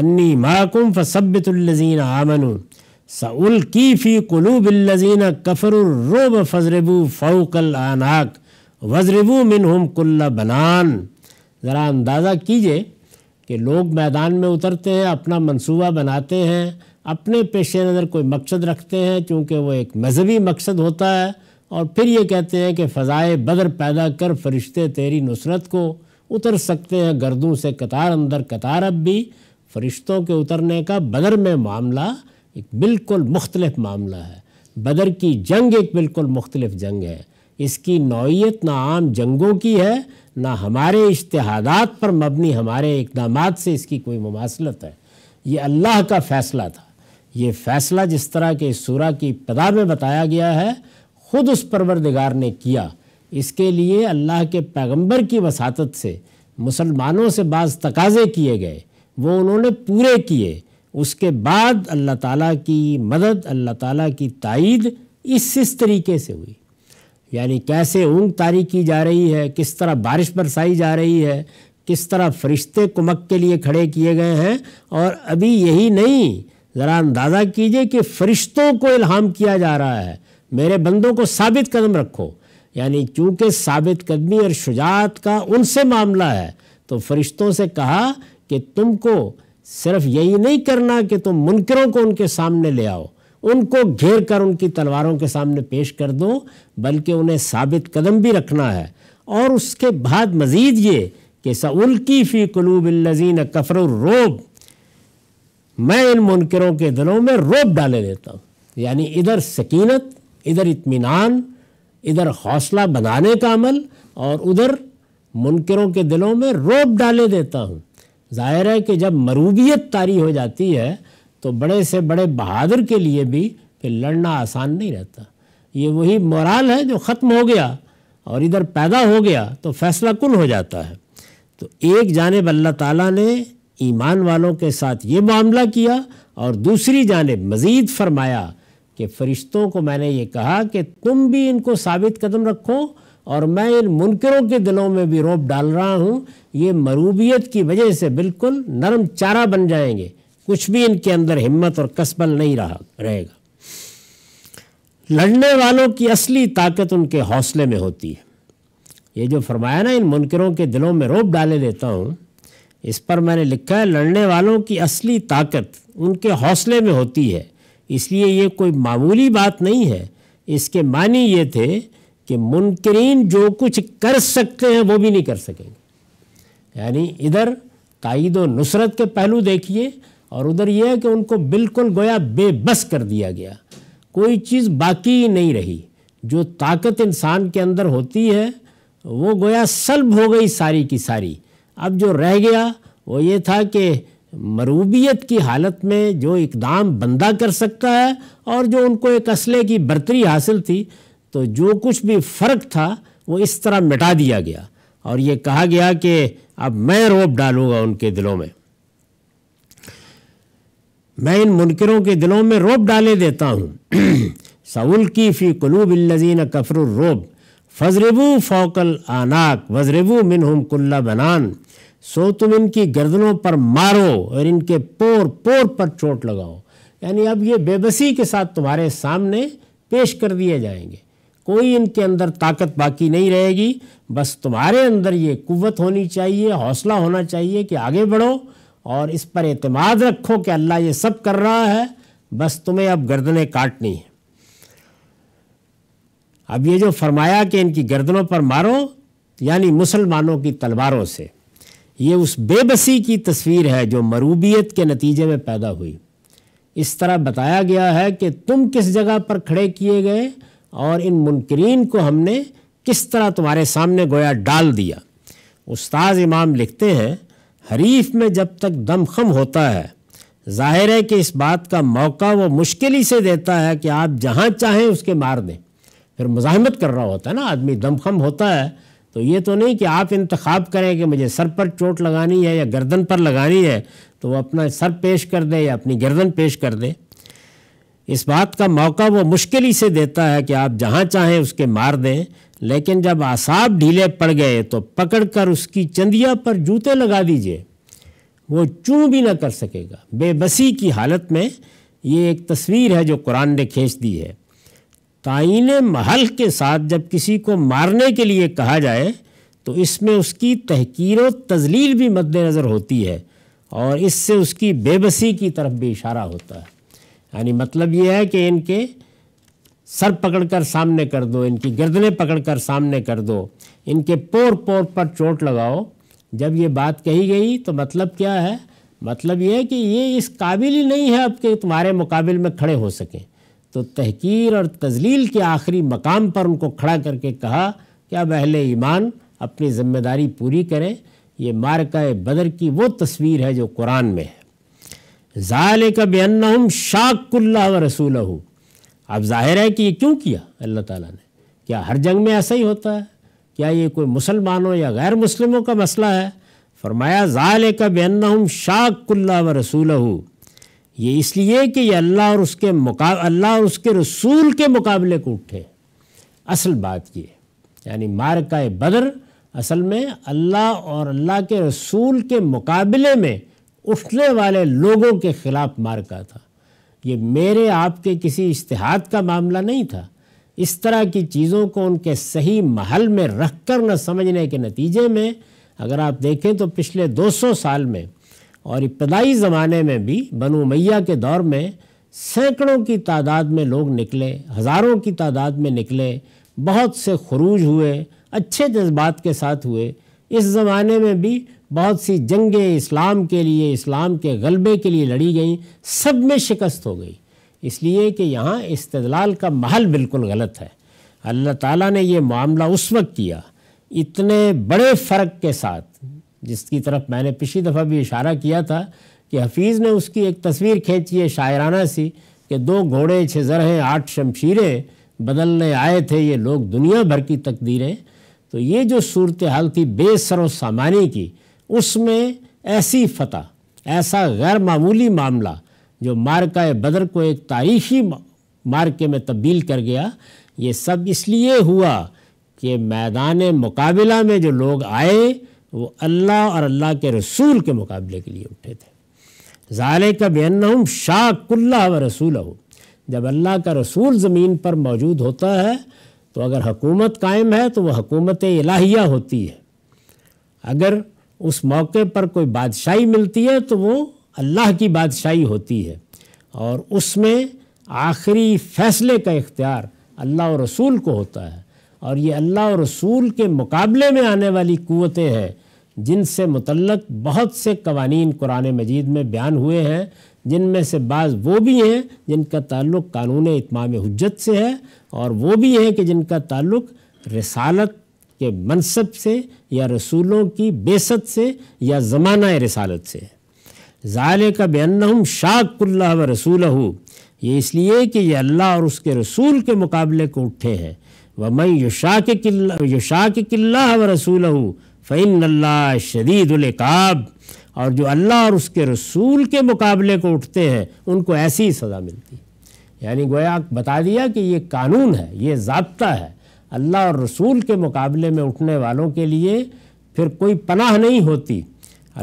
अन्नी माकुम फ़सबितुल्लजीन आमन सउल की फ़ी कलूबिल्लजीन कफरुर्रोब फजरबू फ़ौकल आनाक वजरबू मिनहुम कुल्ला बनान ज़रा अंदाज़ा कीजिए कि लोग मैदान में उतरते हैं अपना मनसूबा बनाते हैं अपने पेश नज़र कोई मकसद रखते हैं चूँकि वो एक मजहबी मकसद होता है और फिर ये कहते हैं कि फ़ज़ाए बदर पैदा कर फरिश्ते तेरी नुसरत को उतर सकते हैं गर्दों से कतार अंदर कतार अब भी फरिश्तों के उतरने का बदर में मामला एक बिल्कुल मुख्तलफ मामला है बदर की जंग एक बिल्कुल मुख्तलफ जंग है इसकी नौीयत ना आम जंगों की है ना हमारे इश्तहादात पर मबनी हमारे इकदाम से इसकी कोई मुासलत है ये अल्लाह का फ़ैसला था ये फैसला जिस तरह के सूरा की इब्तदा में बताया गया है ख़ुद उस परवरदिगार ने किया इसके लिए अल्लाह के पैगंबर की वसात से मुसलमानों से बाज़ तकाजे किए गए वो उन्होंने पूरे किए उसके बाद अल्लाह ताला की मदद अल्लाह ताला की तइद इस इस तरीके से हुई यानी कैसे ऊँग तारी की जा रही है किस तरह बारिश बरसाई जा रही है किस तरह फरिश्ते कुमक के लिए खड़े किए गए हैं और अभी यही नहीं ज़रा अंदाज़ा कीजिए कि फरिश्तों को इल्हाम किया जा रहा है मेरे बंदों को साबित कदम रखो यानी चूँकि साबित कदमी और शुजात का उनसे मामला है तो फरिश्तों से कहा कि तुमको सिर्फ यही नहीं करना कि तुम मुनकरों को उनके सामने ले आओ उनको घेर कर उनकी तलवारों के सामने पेश कर दो बल्कि उन्हें साबित कदम भी रखना है और उसके बाद मज़ीद ये कि सउल्की फ़ी कलूब लजीन कफर रोब मैं इन मुनकरों के दिलों में रोब डाले देता हूँ यानी इधर सकीनत इधर इतमान इधर हौसला बनाने का अमल और उधर मुनकरों के दिलों में रोब डाले देता हूँ जाहिर है कि जब मरूबियत तारी हो जाती है तो बड़े से बड़े बहादुर के लिए भी फिर लड़ना आसान नहीं रहता ये वही मोराल है जो ख़त्म हो गया और इधर पैदा हो गया तो फैसला कुल हो जाता है तो एक जानब अल्लाह ताला ने ईमान वालों के साथ ये मामला किया और दूसरी जानब मज़ीद फरमाया कि फ़रिश्तों को मैंने ये कहा कि तुम भी इनको साबित कदम रखो और मैं इन मुनकरों के दिलों में भी रोप डाल रहा हूँ ये मरूबियत की वजह से बिल्कुल नरम चारा बन जाएंगे कुछ भी इनके अंदर हिम्मत और कसबल नहीं रहा रहेगा लड़ने वालों की असली ताकत उनके हौसले में होती है ये जो फरमाया ना इन मुनकरों के दिलों में रोप डाले देता हूँ इस पर मैंने लिखा है लड़ने वालों की असली ताकत उनके हौसले में होती है इसलिए ये कोई मामूली बात नहीं है इसके मानी ये थे कि मुनकरीन जो कुछ कर सकते हैं वो भी नहीं कर सकेंगे यानी इधर कायद नुसरत के पहलू देखिए और उधर यह है कि उनको बिल्कुल गोया बेबस कर दिया गया कोई चीज़ बाकी ही नहीं रही जो ताकत इंसान के अंदर होती है वो गोया सल्ब हो गई सारी की सारी अब जो रह गया वो ये था कि मरूबियत की हालत में जो इकदाम बंदा कर सकता है और जो उनको एक असले की बरतरी हासिल थी तो जो कुछ भी फ़र्क था वो इस तरह मिटा दिया गया और ये कहा गया कि अब मैं रोब डालूंगा उनके दिलों में मैं इन मुनकरों के दिलों में रोब डाले देता हूँ <clears throat> सऊल की फ़ी कलूब लजीन कफर रोब फजरबू फोकल आनाक वजरबू मिन हम कुल्ला बनान सो तुम इनकी गर्दनों पर मारो और इनके पोर पोर पर चोट लगाओ यानी अब ये बेबसी के साथ तुम्हारे सामने पेश कर दिए जाएंगे कोई इनके अंदर ताकत बाकी नहीं रहेगी बस तुम्हारे अंदर ये कुवत होनी चाहिए हौसला होना चाहिए कि आगे बढ़ो और इस पर अतमाद रखो कि अल्लाह ये सब कर रहा है बस तुम्हें अब गर्दनें काटनी है अब ये जो फरमाया कि इनकी गर्दनों पर मारो यानी मुसलमानों की तलवारों से ये उस बेबसी की तस्वीर है जो मरूबियत के नतीजे में पैदा हुई इस तरह बताया गया है कि तुम किस जगह पर खड़े किए गए और इन मुनकरीन को हमने किस तरह तुम्हारे सामने गोया डाल दिया उस्ताद इमाम लिखते हैं हरीफ में जब तक दमखम होता है जाहिर है कि इस बात का मौका वो मुश्किल ही से देता है कि आप जहाँ चाहें उसके मार दें फिर मुजाहमत कर रहा होता है ना आदमी दमखम होता है तो ये तो नहीं कि आप इंतखब करें कि मुझे सर पर चोट लगानी है या गर्दन पर लगानी है तो वो अपना सर पेश कर दे या अपनी गर्दन पेश कर दे इस बात का मौका वो मुश्किल ही से देता है कि आप जहाँ चाहें उसके मार दें लेकिन जब आसाब ढीले पड़ गए तो पकड़ कर उसकी चंदिया पर जूते लगा दीजिए वो चूँ भी ना कर सकेगा बेबसी की हालत में ये एक तस्वीर है जो कुरान ने खींच दी है तयन महल के साथ जब किसी को मारने के लिए कहा जाए तो इसमें उसकी तहकीर व तजलील भी मद्दनज़र होती है और इससे उसकी बेबसी की तरफ भी इशारा होता है यानी मतलब ये है कि इनके सर पकड़कर सामने कर दो इनकी गर्दनें पकड़कर सामने कर दो इनके पोर पोर पर चोट लगाओ जब ये बात कही गई तो मतलब क्या है मतलब ये है कि ये इस काबिल ही नहीं है अब कि तुम्हारे मुकाबले में खड़े हो सकें तो तहकीर और तजलील के आखिरी मकाम पर उनको खड़ा करके कहा कि अब अहल ईमान अपनी ज़िम्मेदारी पूरी करें ये मारका बदर की वो तस्वीर है जो कुरान में है ज़ाल कबन शाकुल्ला व रसूल अब जाहिर है कि ये क्यों किया अल्लाह ताला ने क्या हर जंग में ऐसा ही होता है क्या ये कोई मुसलमानों या गैर मुस्लिमों का मसला है फरमाया ज़ाल कबन शाकुल्ला व रसूल ये इसलिए कि ये अल्लाह और उसके मुका अल्लाह और उसके रसूल के मुकाबले को उठे असल बात ये यानी मार का बदर असल में अल्लाह और अल्लाह के रसूल के मुकाबले में उठने वाले लोगों के ख़िलाफ़ मारका था ये मेरे आपके किसी इश्तहाद का मामला नहीं था इस तरह की चीज़ों को उनके सही महल में रख कर न समझने के नतीजे में अगर आप देखें तो पिछले 200 साल में और इब्तदाई ज़माने में भी बनो मैया के दौर में सैकड़ों की तादाद में लोग निकले हज़ारों की तादाद में निकले बहुत से खरूज हुए अच्छे जज्बात के साथ हुए इस ज़माने में भी बहुत सी जंगें इस्लाम के लिए इस्लाम के गलबे के लिए लड़ी गई सब में शिकस्त हो गई इसलिए कि यहाँ इस्तलाल का महल बिल्कुल गलत है अल्लाह ताला ने यह मामला उस वक्त किया इतने बड़े फ़र्क के साथ जिसकी तरफ मैंने पिछली दफ़ा भी इशारा किया था कि हफीज़ ने उसकी एक तस्वीर खींची है शायराना सी कि दो घोड़े छः ज़र हैं आठ शमशीरें बदलने आए थे ये लोग दुनिया भर की तकदीरें तो ये जो सूरत हाल थी बेसर सामानी की उसमें ऐसी फतह ऐसा गैर मामूली मामला जो मारका बदर को एक तारीखी मार्के में तब्दील कर गया ये सब इसलिए हुआ कि मैदान मुकाबला में जो लोग आए वो अल्लाह और अल्लाह के रसूल के मुकाबले के लिए उठे थे ज़ाल का बेन शाकुल्ला व रसूल हो जब अल्लाह का रसूल ज़मीन पर मौजूद होता है तो अगर हकूमत कायम है तो वह हकूमत इलाहिया होती है अगर उस मौके पर कोई बादशाही मिलती है तो वो अल्लाह की बादशाही होती है और उसमें आखिरी फ़ैसले का इख्तियार अल्लाह और रसूल को होता है और ये अल्लाह और रसूल के मुकाबले में आने वाली क़वतें हैं जिनसे मुतलक बहुत से कवानीन कुरान मजीद में बयान हुए हैं जिनमें से बाज़ वो भी हैं जिनका ताल्लुक़ कानून इतमाम हजत से है और वो भी हैं कि जिनका ताल्लुक़ रसालत के मनसब से या रसूलों की बेसत से या ज़माना रसालत से ज़ाले ज़ाल का बेन शाकुल्ला व रसूल ये इसलिए कि ये अल्लाह और उसके रसूल के मुकाबले को उठे हैं व मैं के किल्ला के किल्ला व रसूल फ़ैन अल्लाह शदीदलकाब और जो अल्लाह और उसके रसूल के मुकाबले को उठते हैं उनको ऐसी ही सज़ा मिलती यानी गोया बता दिया कि ये कानून है ये जबता है अल्लाह और रसूल के मुकाबले में उठने वालों के लिए फिर कोई पनाह नहीं होती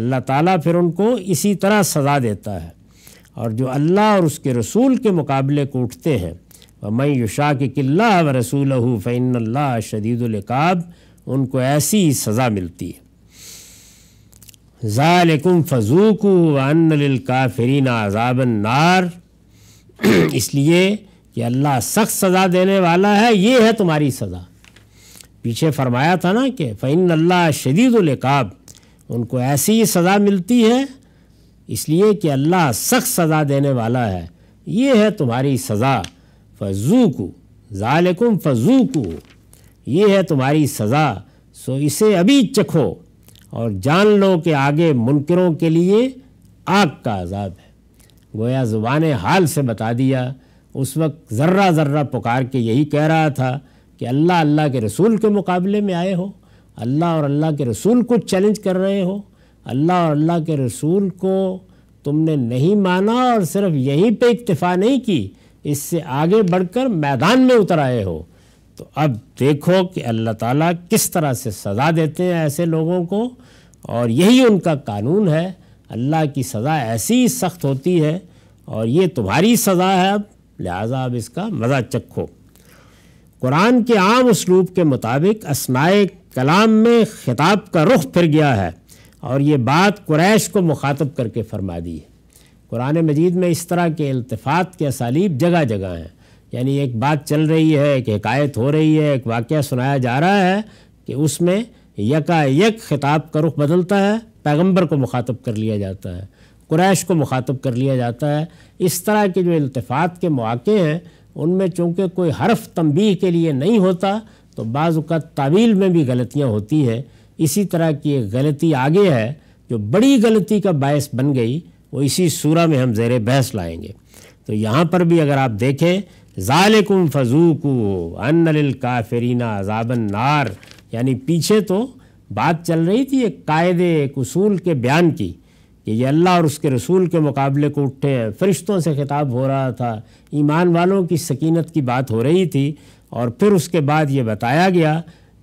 अल्लाह ताला फिर उनको इसी तरह सज़ा देता है और जो अल्लाह और उसके रसूल के मुकाबले को उठते हैं मैं युशा के किल्ला व रसूल फ़ैन शदीदलकाब उनको ऐसी ही सज़ा मिलती है ज़ालकुम फजूकू अनल काफरीन आज़ाबन नार <clears throat> इसलिए कि अल्लाह सख्त सज़ा देने वाला है ये है तुम्हारी सज़ा पीछे फरमाया था ना कि फ़ैन अल्लाह शदीदुल्काब उनको ऐसी ही सज़ा मिलती है इसलिए कि अल्लाह सख्त सज़ा देने वाला है ये है तुम्हारी सज़ा फजूकू ज़ालकुम फजूकू ये है तुम्हारी सज़ा सो इसे अभी चखो और जान लो कि आगे मुनकरों के लिए आग का अजाब है गोया ज़ुबान हाल से बता दिया उस वक्त ज़र्रा ज़र्रा पुकार के यही कह रहा था कि अल्लाह अल्लाह के रसूल के मुकाबले में आए हो अल्लाह और अल्लाह के रसूल को चैलेंज कर रहे हो अल्लाह और अल्लाह के रसूल को तुमने नहीं माना और सिर्फ यहीं पे इतफ़ा नहीं की इससे आगे बढ़कर मैदान में उतर आए हो तो अब देखो कि अल्लाह ताला किस तरह से सज़ा देते हैं ऐसे लोगों को और यही उनका कानून है अल्लाह की सज़ा ऐसी ही सख्त होती है और ये तुम्हारी सज़ा है अब लिहाजा अब इसका मज़ा चखो कुरान के आम उसलूब के मुताबिक असनाए कलाम में ख़िताब का रुख फिर गया है और ये बात कुरैश को मुखातब करके फरमा दी है कुरान मजीद में इस तरह के अल्तफ़ात के असालीब जगह जगह हैं यानी एक बात चल रही है एक हकायत हो रही है एक वाक़ सुनाया जा रहा है कि उसमें यकायक खिताब का रुख बदलता है पैगम्बर को मुखातब कर लिया जाता है कुरैश को मुखातब कर लिया जाता है इस तरह के जो इल्तफात के मौक़े हैं उनमें चूँकि कोई हरफ़ तंबी के लिए नहीं होता तो बाज़त तावील में भी गलतियाँ होती हैं इसी तरह की एक गलती आगे है जो बड़ी गलती का बायस बन गई वो इसी सूरा में हम जेर बहस लाएंगे तो यहाँ पर भी अगर आप देखें ज़ालकुम फजूकू अनल काफरीना अजाबन नार यानी पीछे तो बात चल रही थी एक कायदे एक उसूल के बयान की कि ये अल्लाह और उसके रसूल के मुकाबले को उठे हैं फरिश्तों से खिताब हो रहा था ईमान वालों की सकीनत की बात हो रही थी और फिर उसके बाद ये बताया गया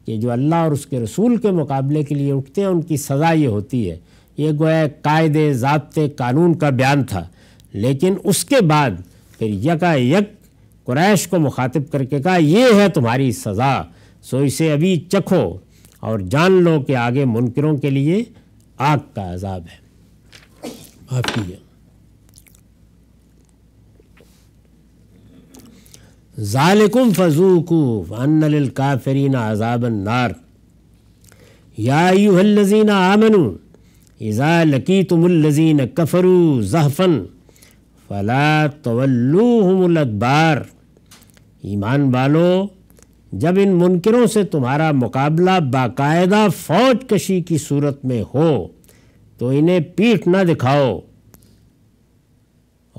कि जो अल्लाह और उसके रसूल के मुकाबले के लिए उठते हैं उनकी सज़ा ये होती है ये गोया कायदे ज़बते कानून का बयान था लेकिन उसके बाद फिर यका यक कुरैश को मुखातिब करके कहा ये है तुम्हारी सज़ा सो इसे अभी चखो और जान लो कि आगे मुनकरों के लिए आग का अजाब है माफ़ कीजिए ज़ालकुम फ़जूकू वन काफ़रीन अजाबन नार याजीन आमनु इज़ा लकी तुमलजीन कफरू जहफ़न फ़ला तवल्लूहमुलबार ईमान वालों जब इन मुनकरों से तुम्हारा मुकाबला बाकायदा फौज कशी की सूरत में हो तो इन्हें पीठ ना दिखाओ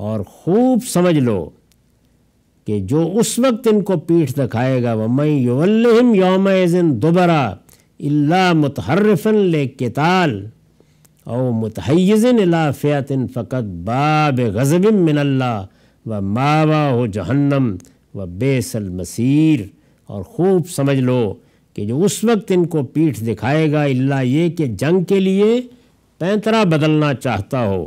और खूब समझ लो कि जो उस वक्त इनको पीठ दिखाएगा वह मैं युवल्लम योम दोबारा इल्ला मतहरफन ले किताल और मतहज़न अलाफ़ियातिन फ़कत बाब गज़बिन मिनल्ला व मावा हो जहन्नम व बेसल मसीर और खूब समझ लो कि जो उस वक्त इनको पीठ दिखाएगा इल्ला ये कि जंग के लिए पैंतरा बदलना चाहता हो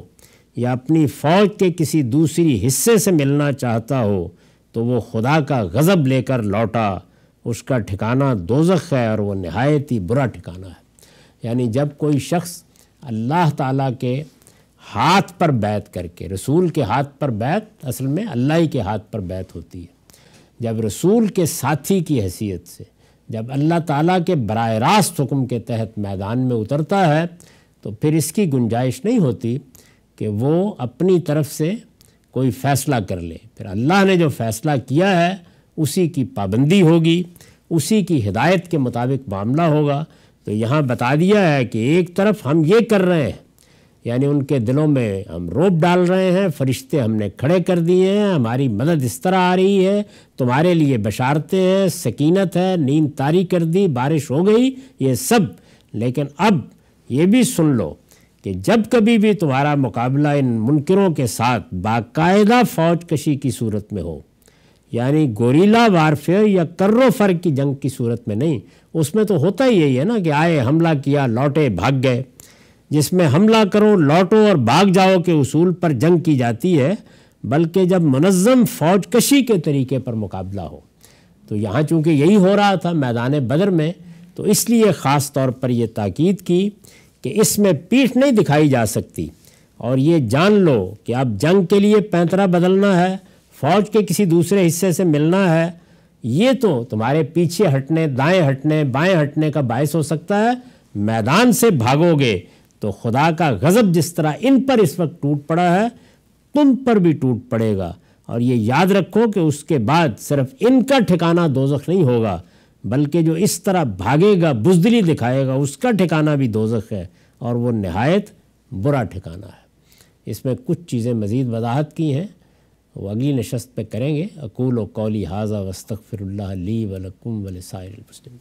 या अपनी फ़ौज के किसी दूसरी हिस्से से मिलना चाहता हो तो वो खुदा का गज़ब लेकर लौटा उसका ठिकाना दोजख है और वो नहायत ही बुरा ठिकाना है यानी जब कोई शख्स अल्लाह ताला के हाथ पर बैत करके रसूल के हाथ पर बैत असल में अल्लाह के हाथ पर बैत होती है जब रसूल के साथी की हैसियत से जब अल्लाह ताला के बर रास्त हुक्म के तहत मैदान में उतरता है तो फिर इसकी गुंजाइश नहीं होती कि वो अपनी तरफ से कोई फ़ैसला कर ले फिर अल्लाह ने जो फ़ैसला किया है उसी की पाबंदी होगी उसी की हिदायत के मुताबिक मामला होगा तो यहाँ बता दिया है कि एक तरफ हम ये कर रहे हैं यानी उनके दिलों में हम रोप डाल रहे हैं फरिश्ते हमने खड़े कर दिए हैं हमारी मदद इस तरह आ रही है तुम्हारे लिए बशारते हैं सकीनत है नींद तारी कर दी बारिश हो गई ये सब लेकिन अब ये भी सुन लो कि जब कभी भी तुम्हारा मुकाबला इन मुनकरों के साथ बाकायदा फ़ौज कशी की सूरत में हो यानी गोरीला वारफेयर या कर्रो फर्क की जंग की सूरत में नहीं उसमें तो होता ही यही है ना कि आए हमला किया लौटे भाग गए जिसमें हमला करो लौटो और भाग जाओ के उसूल पर जंग की जाती है बल्कि जब मनज़म फ़ौज कशी के तरीके पर मुकाबला हो तो यहाँ चूँकि यही हो रहा था मैदान बदर में तो इसलिए ख़ास तौर पर यह ताक़द की कि इसमें पीठ नहीं दिखाई जा सकती और ये जान लो कि अब जंग के लिए पैंतरा बदलना है फ़ौज के किसी दूसरे हिस्से से मिलना है ये तो तुम्हारे पीछे हटने दाएं हटने बाएं हटने का बायस हो सकता है मैदान से भागोगे तो खुदा का गज़ब जिस तरह इन पर इस वक्त टूट पड़ा है तुम पर भी टूट पड़ेगा और ये याद रखो कि उसके बाद सिर्फ इनका ठिकाना दोजख नहीं होगा बल्कि जो इस तरह भागेगा बुजदली दिखाएगा उसका ठिकाना भी दोजख है और वो नहायत बुरा ठिकाना है इसमें कुछ चीज़ें मज़ीद वजाहत की हैं वो अगली नशस्त पे करेंगे अकूल व कौली हाजा वस्तफ़िरल्ला ली वलकुम वलसाइल मुस्लिम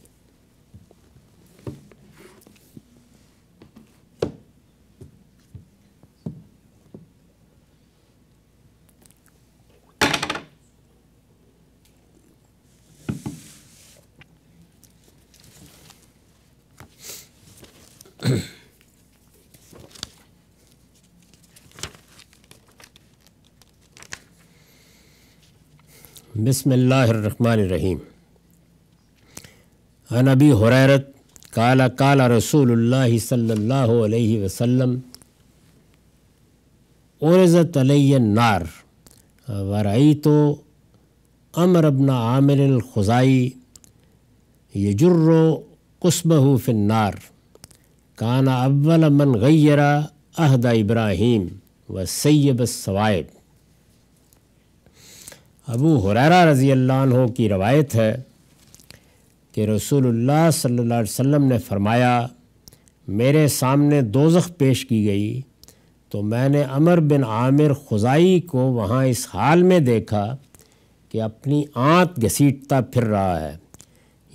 बसमीम अनबी हररत काला काला रसूल सल्ला वसम ओरज़त नार वराई तो अमर अबना आमिर खुज़ाई यजुर्रो कसबहू फ़िन्नार काना अव्वल मन गैरा अहदा इब्राहीम व सैब सवायब अबू हुरारा रज़ी अल्लाह की रवायत है कि रसूलुल्लाह सल्लल्लाहु अलैहि वसल्लम ने फरमाया मेरे सामने दोजख पेश की गई तो मैंने अमर बिन आमिर खुजाई को वहाँ इस हाल में देखा कि अपनी आंत घसीटता फिर रहा है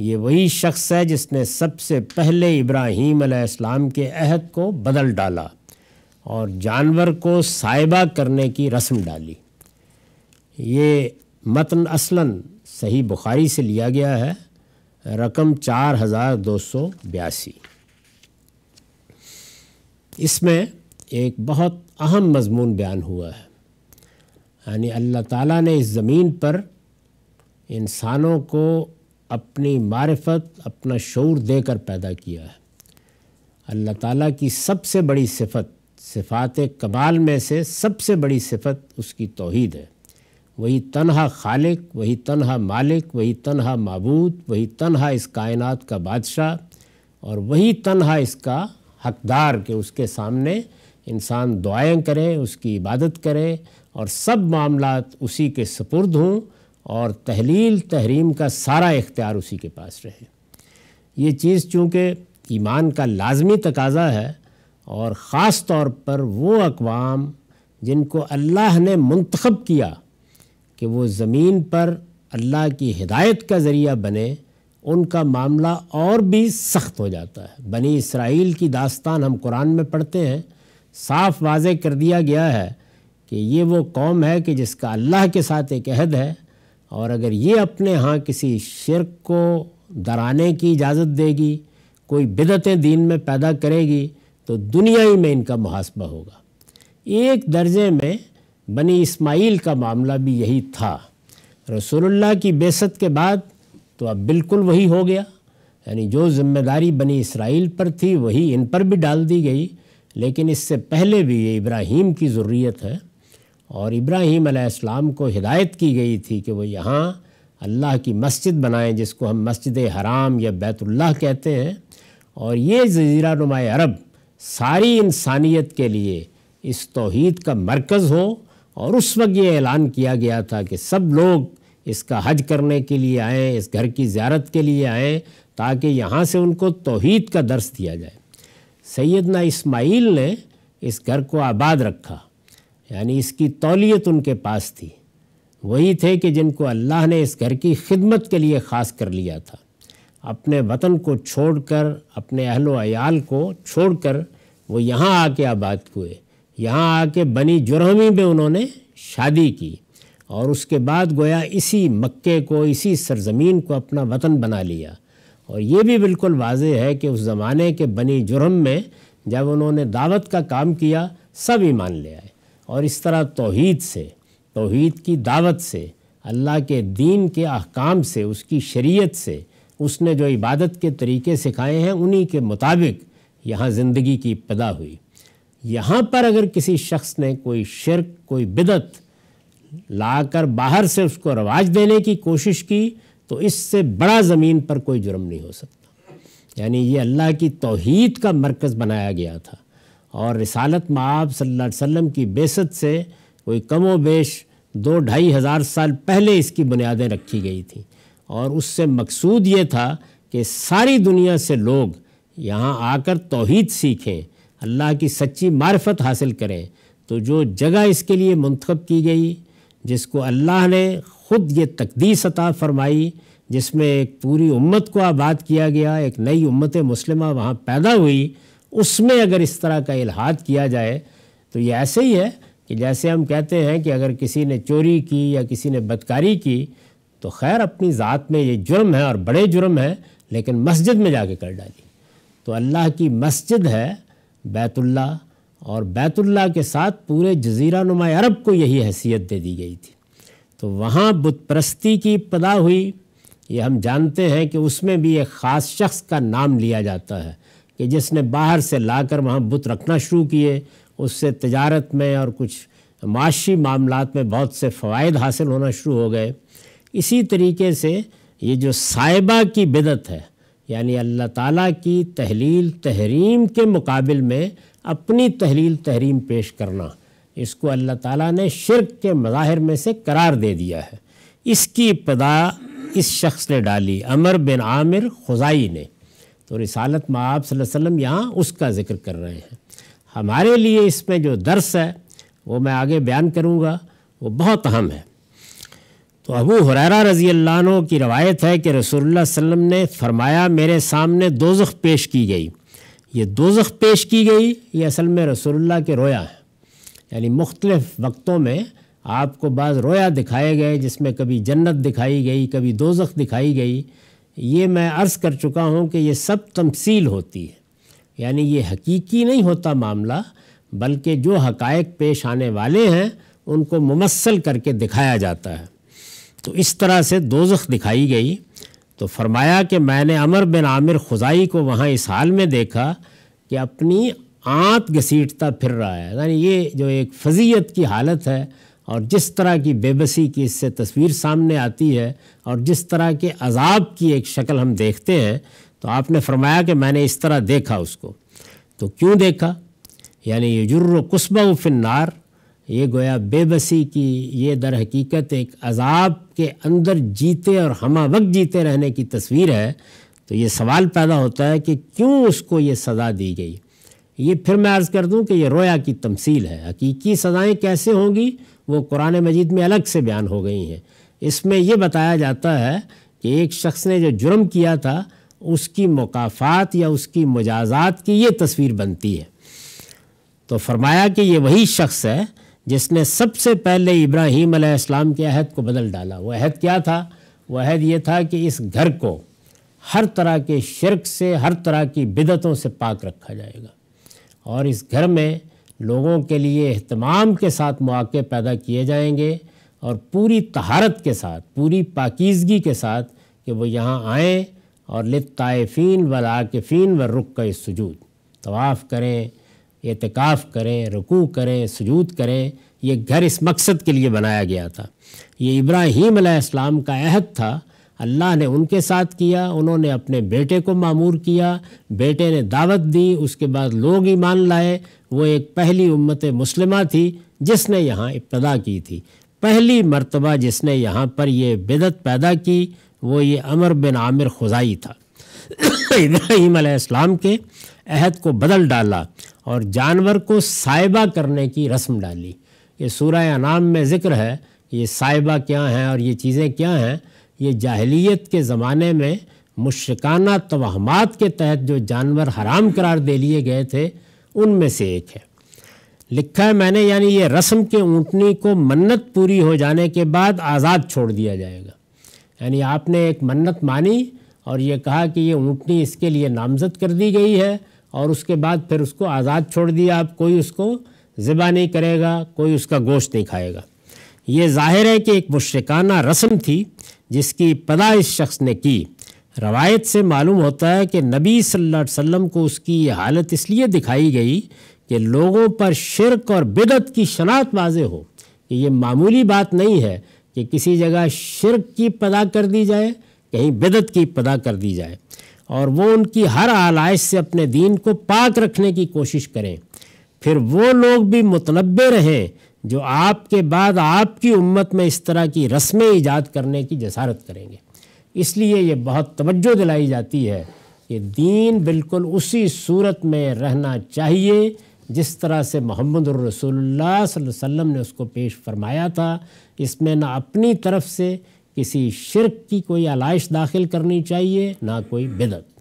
ये वही शख्स है जिसने सबसे पहले इब्राहीम अलैहिस्सलाम के अहद को बदल डाला और जानवर को साइबा करने की रस्म डाली ये मतन असलन सही बुखारी से लिया गया है रकम चार हज़ार दो सौ बयासी इसमें एक बहुत अहम मजमून बयान हुआ है यानी अल्लाह ताला ने इस ज़मीन पर इंसानों को अपनी मारफत अपना शोर देकर पैदा किया है अल्लाह ताला की सबसे बड़ी सिफत सिफात कमाल में से सबसे बड़ी सिफत उसकी तोहद है वही तनहा खालिक वही तनहा मालिक वही तनहा मबूद वही तनहा इस कायनात का बादशाह और वही तनहा इसका हकदार के उसके सामने इंसान दुआएं करें उसकी इबादत करें और सब मामला उसी के सपुर्द हों और तहलील तहरीम का सारा इख्तियार उसी के पास रहे ये चीज़ चूँकि ईमान का लाजमी तकाजा है और ख़ास तौर पर वो अकवाम जिनको अल्लाह ने मंतखब किया कि वो ज़मीन पर अल्लाह की हिदायत का ज़रिया बने उनका मामला और भी सख्त हो जाता है बनी इसराइल की दास्तान हम कुरान में पढ़ते हैं साफ वाज कर दिया गया है कि ये वो कौम है कि जिसका अल्लाह के साथ एक अहद है और अगर ये अपने यहाँ किसी शर्क को दराने की इजाज़त देगी कोई बिदतें दीन में पैदा करेगी तो दुनिया ही में इनका मुहासबा होगा एक दर्जे में बनी इस्माइल का मामला भी यही था रसोल्ला की बेसत के बाद तो अब बिल्कुल वही हो गया यानी जो जिम्मेदारी बनी इसराइल पर थी वही इन पर भी डाल दी गई लेकिन इससे पहले भी ये इब्राहीम की ज़रूरत है और इब्राहीम अलैहिस्सलाम को हिदायत की गई थी कि वो यहाँ अल्लाह की मस्जिद बनाएं जिसको हम मस्जिद हराम या बैतुल्लाह कहते हैं और ये जजीरा नुमा अरब सारी इंसानियत के लिए इस तोहद का मरकज़ हो और उस वक्त ये ऐलान किया गया था कि सब लोग इसका हज करने के लिए आएँ इस घर की ज्यारत के लिए आएँ ताकि यहाँ से उनको तोहद का दर्स दिया जाए सैदना इस्माइल ने इस घर को आबाद रखा यानी इसकी तौलीत उनके पास थी वही थे कि जिनको अल्लाह ने इस घर की खिदमत के लिए ख़ास कर लिया था अपने वतन को छोड़कर अपने अहल अयाल को छोड़कर वो यहाँ आके आबाद हुए यहाँ आके बनी जुरहमी में उन्होंने शादी की और उसके बाद गोया इसी मक्के को इसी सरजमीन को अपना वतन बना लिया और ये भी बिल्कुल वाज है कि उस ज़माने के बनी जुर्म में जब उन्होंने दावत का काम किया सब ईमान ले आए और इस तरह तोहीद से तोहीद की दावत से अल्लाह के दीन के अहकाम से उसकी शरीयत से उसने जो इबादत के तरीके सिखाए हैं उन्हीं के मुताबिक यहाँ ज़िंदगी की पैदा हुई यहाँ पर अगर किसी शख्स ने कोई शिरक कोई बिदत लाकर बाहर से उसको रवाज देने की कोशिश की तो इससे बड़ा ज़मीन पर कोई जुर्म नहीं हो सकता यानी ये अल्लाह की तोहीद का मरकज़ बनाया गया था और रिसालत माब आप अलैहि वसल्लम की बेसत से कोई कमो बेश दो ढाई हज़ार साल पहले इसकी बुनियादें रखी गई थी और उससे मकसूद ये था कि सारी दुनिया से लोग यहाँ आकर तोहीद सीखें अल्लाह की सच्ची मार्फत हासिल करें तो जो जगह इसके लिए मंतखब की गई जिसको अल्लाह ने ख़ुद ये तकदीस अता फरमाई जिसमें एक पूरी उम्मत को आबाद किया गया एक नई उम्मत मुस्लिमा वहाँ पैदा हुई उसमें अगर इस तरह का इलाहाद किया जाए तो ये ऐसे ही है कि जैसे हम कहते हैं कि अगर किसी ने चोरी की या किसी ने बदकारी की तो खैर अपनी ज़ात में ये जुर्म है और बड़े जुर्म है लेकिन मस्जिद में जा कर डाली तो अल्लाह की मस्जिद है बैतुल्ला और बैतुल्ला के साथ पूरे जजीरा नुमा अरब को यही हैसियत दे दी गई थी तो वहाँ बुत की पदा हुई ये हम जानते हैं कि उसमें भी एक ख़ास शख्स का नाम लिया जाता है कि जिसने बाहर से लाकर वहाँ बुत रखना शुरू किए उससे तजारत में और कुछ माशी मामला में बहुत से फ़वाद हासिल होना शुरू हो गए इसी तरीके से ये जो साइबा की बिदत है यानी अल्लाह ताला की तहलील तहरीम के मुकाबल में अपनी तहलील तहरीम पेश करना इसको अल्लाह ताला ने शिरक के मज़ाहिर में से करार दे दिया है इसकी इब्तदा इस शख्स ने डाली अमर बिन आमिर खुजाई ने तो रिसालत में आप वसल्लम यहाँ उसका ज़िक्र कर रहे हैं हमारे लिए इसमें जो दर्स है वो मैं आगे बयान करूँगा वो बहुत अहम है तो अबू हुरारा रज़ी अल्लाह की रवायत है कि रसोल्ला वसम ने फरमाया मेरे सामने दोजख पेश की गई ये दोजख पेश की गई ये असल में रसोल्ला के रोया है यानी मुख्तलफ़ वक्तों में आपको बाद रोया दिखाए गए जिसमें कभी जन्नत दिखाई गई कभी दोजख दिखाई गई ये मैं अर्ज़ कर चुका हूँ कि ये सब तमसील होती है यानी ये हकीकी नहीं होता मामला बल्कि जो हकायक पेश आने वाले हैं उनको मुमसल करके दिखाया जाता है तो इस तरह से दोजख दिखाई गई तो फरमाया कि मैंने अमर बिन आमिर खुजाई को वहाँ इस हाल में देखा कि अपनी आँत घसीटता फिर रहा है यानी ये जो एक फजीयत की हालत है और जिस तरह की बेबसी की इससे तस्वीर सामने आती है और जिस तरह के अजाब की एक शक्ल हम देखते हैं तो आपने फरमाया कि मैंने इस तरह देखा उसको तो क्यों देखा यानी ये जुर्र कुस्बा फिनार ये गोया बेबसी की ये दर हकीकत एक अजाब के अंदर जीते और हमा वक्त जीते रहने की तस्वीर है तो ये सवाल पैदा होता है कि क्यों उसको ये सज़ा दी गई ये फिर मैं अर्ज़ कर दूँ कि यह रोया की तमसील है हकीकी सज़ाएँ कैसे होंगी वो कुरान मजीद में अलग से बयान हो गई हैं इसमें यह बताया जाता है कि एक शख्स ने जो जुर्म किया था उसकी मकाफ़ात या उसकी मजाजात की ये तस्वीर बनती है तो फरमाया कि ये वही शख्स है जिसने सबसे पहले इब्राहीम अलैहिस्सलाम के अहद को बदल डाला वह अहद क्या था वह अहद ये था कि इस घर को हर तरह के शिरक से हर तरह की बिदतों से पाक रखा जाएगा और इस घर में लोगों के लिए अहतमाम के साथ मौक़े पैदा किए जाएंगे और पूरी तहारत के साथ पूरी पाकिजगी के साथ कि वो यहाँ आएँ और लताफ़ीन व आकफ़ीन व रुक का सजूद तवाफ़ करें एतकाफ़ करें रुकू करें सजूद करें ये घर इस मकसद के लिए बनाया गया था ये इब्राहीम आसमाम का अहद था अल्लाह ने उनके साथ किया उन्होंने अपने बेटे को मामूर किया बेटे ने दावत दी उसके बाद लोग ईमान लाए वो एक पहली उम्मत मुस्लिमा थी जिसने यहाँ इब्तदा की थी पहली मर्तबा जिसने यहाँ पर ये बिदत पैदा की वो ये अमर बिन आमिर खुजाई था <coughs> इब्राहीम आसमाम के अहद को बदल डाला और जानवर को साइबा करने की रस्म डाली ये सूर्य अनाम में ज़िक्र है ये साइबा क्या हैं और ये चीज़ें क्या हैं ये जाहलीत के ज़माने में मुश्काना तोहमात के तहत जो जानवर हराम करार दे लिए गए थे उनमें से एक है लिखा है मैंने यानी ये रस्म के ऊँटनी को मन्नत पूरी हो जाने के बाद आज़ाद छोड़ दिया जाएगा यानी आपने एक मन्नत मानी और ये कहा कि ये ऊँटनी इसके लिए नामज़द कर दी गई है और उसके बाद फिर उसको आज़ाद छोड़ दिया अब कोई उसको ज़िबा नहीं करेगा कोई उसका गोश्त नहीं खाएगा ये जाहिर है कि एक मुशिकाना रस्म थी जिसकी पदा इस शख्स ने की रवायत से मालूम होता है कि नबी सल्लल्लाहु अलैहि वसल्लम को उसकी ये हालत इसलिए दिखाई गई कि लोगों पर शिरक और बिदत की शनात वाज हो कि ये मामूली बात नहीं है कि किसी जगह शिरक की पदा कर दी जाए कहीं बिदत की पदा कर दी जाए और वो उनकी हर आलाइश से अपने दीन को पाक रखने की कोशिश करें फिर वो लोग भी मुतनब रहें जो आपके बाद आपकी उम्मत में इस तरह की रस्में ईजाद करने की जसारत करेंगे इसलिए ये बहुत तवज्जो दिलाई जाती है कि दीन बिल्कुल उसी सूरत में रहना चाहिए जिस तरह से मोहम्मद रसोल्ला वसम ने उसको पेश फरमाया था इसमें ना अपनी तरफ से किसी शिरक की कोई आलाइश दाखिल करनी चाहिए ना कोई बिदत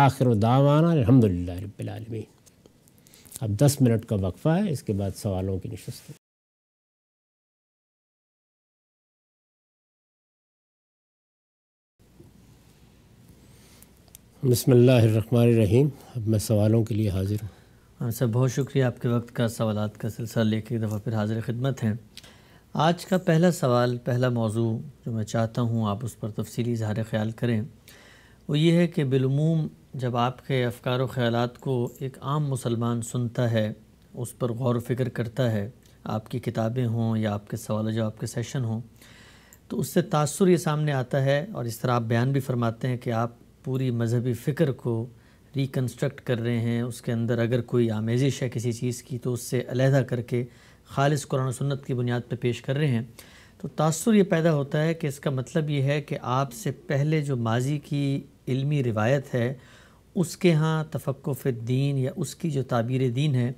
आखिर दावाना अलहमदिल्ला रबालमी अब दस मिनट का वक्फ़ा है इसके बाद सवालों की नशस्त बसमीम अब मैं सवालों के लिए हाज़िर हूँ हाँ सर बहुत शुक्रिया आपके वक्त का सवाल का सिलसिला लेके एक दफ़ा फिर हाजिर खिदमत हैं आज का पहला सवाल पहला मौजू जो मैं चाहता हूँ आप उस पर तफसली इजहार ख्याल करें वो ये है कि बिलमूम जब आपके अफकार व ख्याल को एक आम मुसलमान सुनता है उस पर गौर फिक्र करता है आपकी किताबें हों या आपके सवाल जो आपके सेशन हों तो उससे तासर ये सामने आता है और इस तरह आप बयान भी फरमाते हैं कि आप पूरी मजहबी फ़िक्र को रिकन्स्ट्रक्ट कर रहे हैं उसके अंदर अगर कोई आमेजिश है किसी चीज़ की तो उससे अलहदा करके खालिस कुरान सुन्नत की बुनियाद पर पेश कर रहे हैं तो तासर ये पैदा होता है कि इसका मतलब ये है कि आपसे पहले जो माजी की इल्मी रिवायत है उसके यहाँ तफक्फ दीन या उसकी जो ताबीर दीन है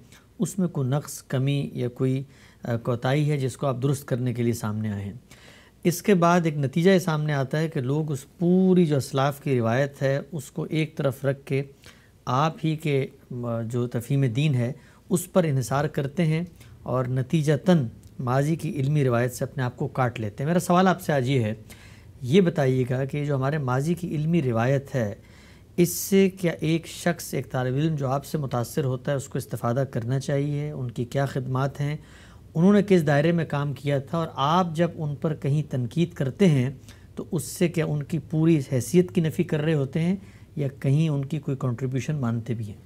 उसमें कोई नक्स कमी या कोई कोताही है जिसको आप दुरुस्त करने के लिए सामने आए हैं इसके बाद एक नतीजा ये सामने आता है कि लोग उस पूरी जो असलाफ़ की रिवायत है उसको एक तरफ रख के आप ही के जो तफीम दीन है उस पर इसार करते हैं और नतीजतन माजी की इल्मी रिवायत से अपने आप को काट लेते हैं मेरा सवाल आपसे आज ये है ये बताइएगा कि जो हमारे माजी की इल्मी रिवायत है इससे क्या एक शख्स एक तालब इम जो आपसे मुतासर होता है उसको इस्तादा करना चाहिए उनकी क्या खदमात हैं उन्होंने किस दायरे में काम किया था और आप जब उन पर कहीं तनकीद करते हैं तो उससे क्या उनकी पूरी हैसियत की नफ़ी कर रहे होते हैं या कहीं उनकी कोई कंट्रीब्यूशन मानते भी हैं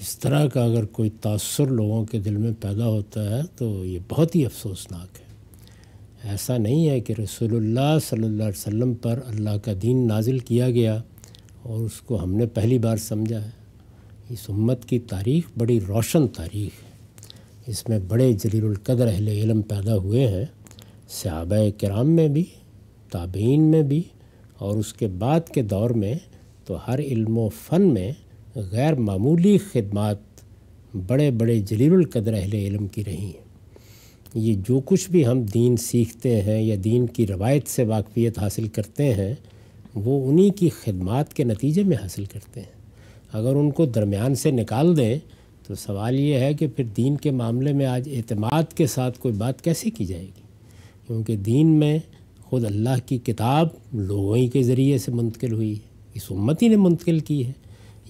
इस तरह का अगर कोई तासर लोगों के दिल में पैदा होता है तो ये बहुत ही अफसोसनाक है ऐसा नहीं है कि रसूलुल्लाह सल्लल्लाहु अलैहि वसल्लम पर अल्लाह का दीन नाजिल किया गया और उसको हमने पहली बार समझा है इस उम्मत की तारीख बड़ी रोशन तारीख है इसमें बड़े जलीलकदर अहल इलम पैदा हुए हैं सहाब कराम में भी ताबीन में भी और उसके बाद के दौर में तो हर इल्म फ़न में गैर मामूली खदमात बड़े बड़े जलीलकदर अहल इलम की रही हैं ये जो कुछ भी हम दीन सीखते हैं या दीन की रवायत से वाकफ़ियत हासिल करते हैं वो उन्हीं की खदमात के नतीजे में हासिल करते हैं अगर उनको दरमियान से निकाल दें तो सवाल ये है कि फिर दीन के मामले में आज अतमाद के साथ कोई बात कैसे की जाएगी क्योंकि दीन में ख़ुद अल्लाह की किताब लोगों ही के ज़रिए से मुंतकिल हुई है इस उम्मती ने मुंतकिल की है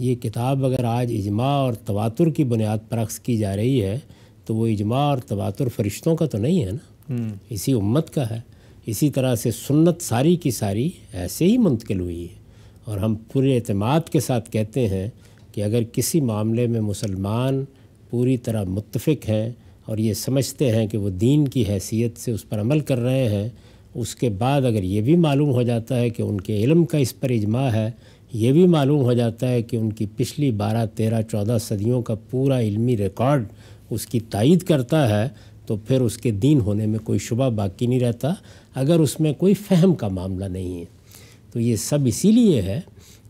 ये किताब अगर आज इजमा और तवातुर की बुनियाद पर अक्स की जा रही है तो वो इजमा और तवातुर फरिश्तों का तो नहीं है ना हम्म। इसी उम्मत का है इसी तरह से सुन्नत सारी की सारी ऐसे ही मुंतकिल हुई है और हम पूरे अतमाद के साथ कहते हैं कि अगर किसी मामले में मुसलमान पूरी तरह मुतफिक हैं और ये समझते हैं कि वो दीन की हैसियत से उस पर अमल कर रहे हैं उसके बाद अगर ये भी मालूम हो जाता है कि उनके इलम का इस पर इजमा है ये भी मालूम हो जाता है कि उनकी पिछली बारह तेरह चौदह सदियों का पूरा इलमी रिकॉर्ड उसकी तायद करता है तो फिर उसके दीन होने में कोई शुबा बाकी नहीं रहता अगर उसमें कोई फहम का मामला नहीं है तो ये सब इसीलिए है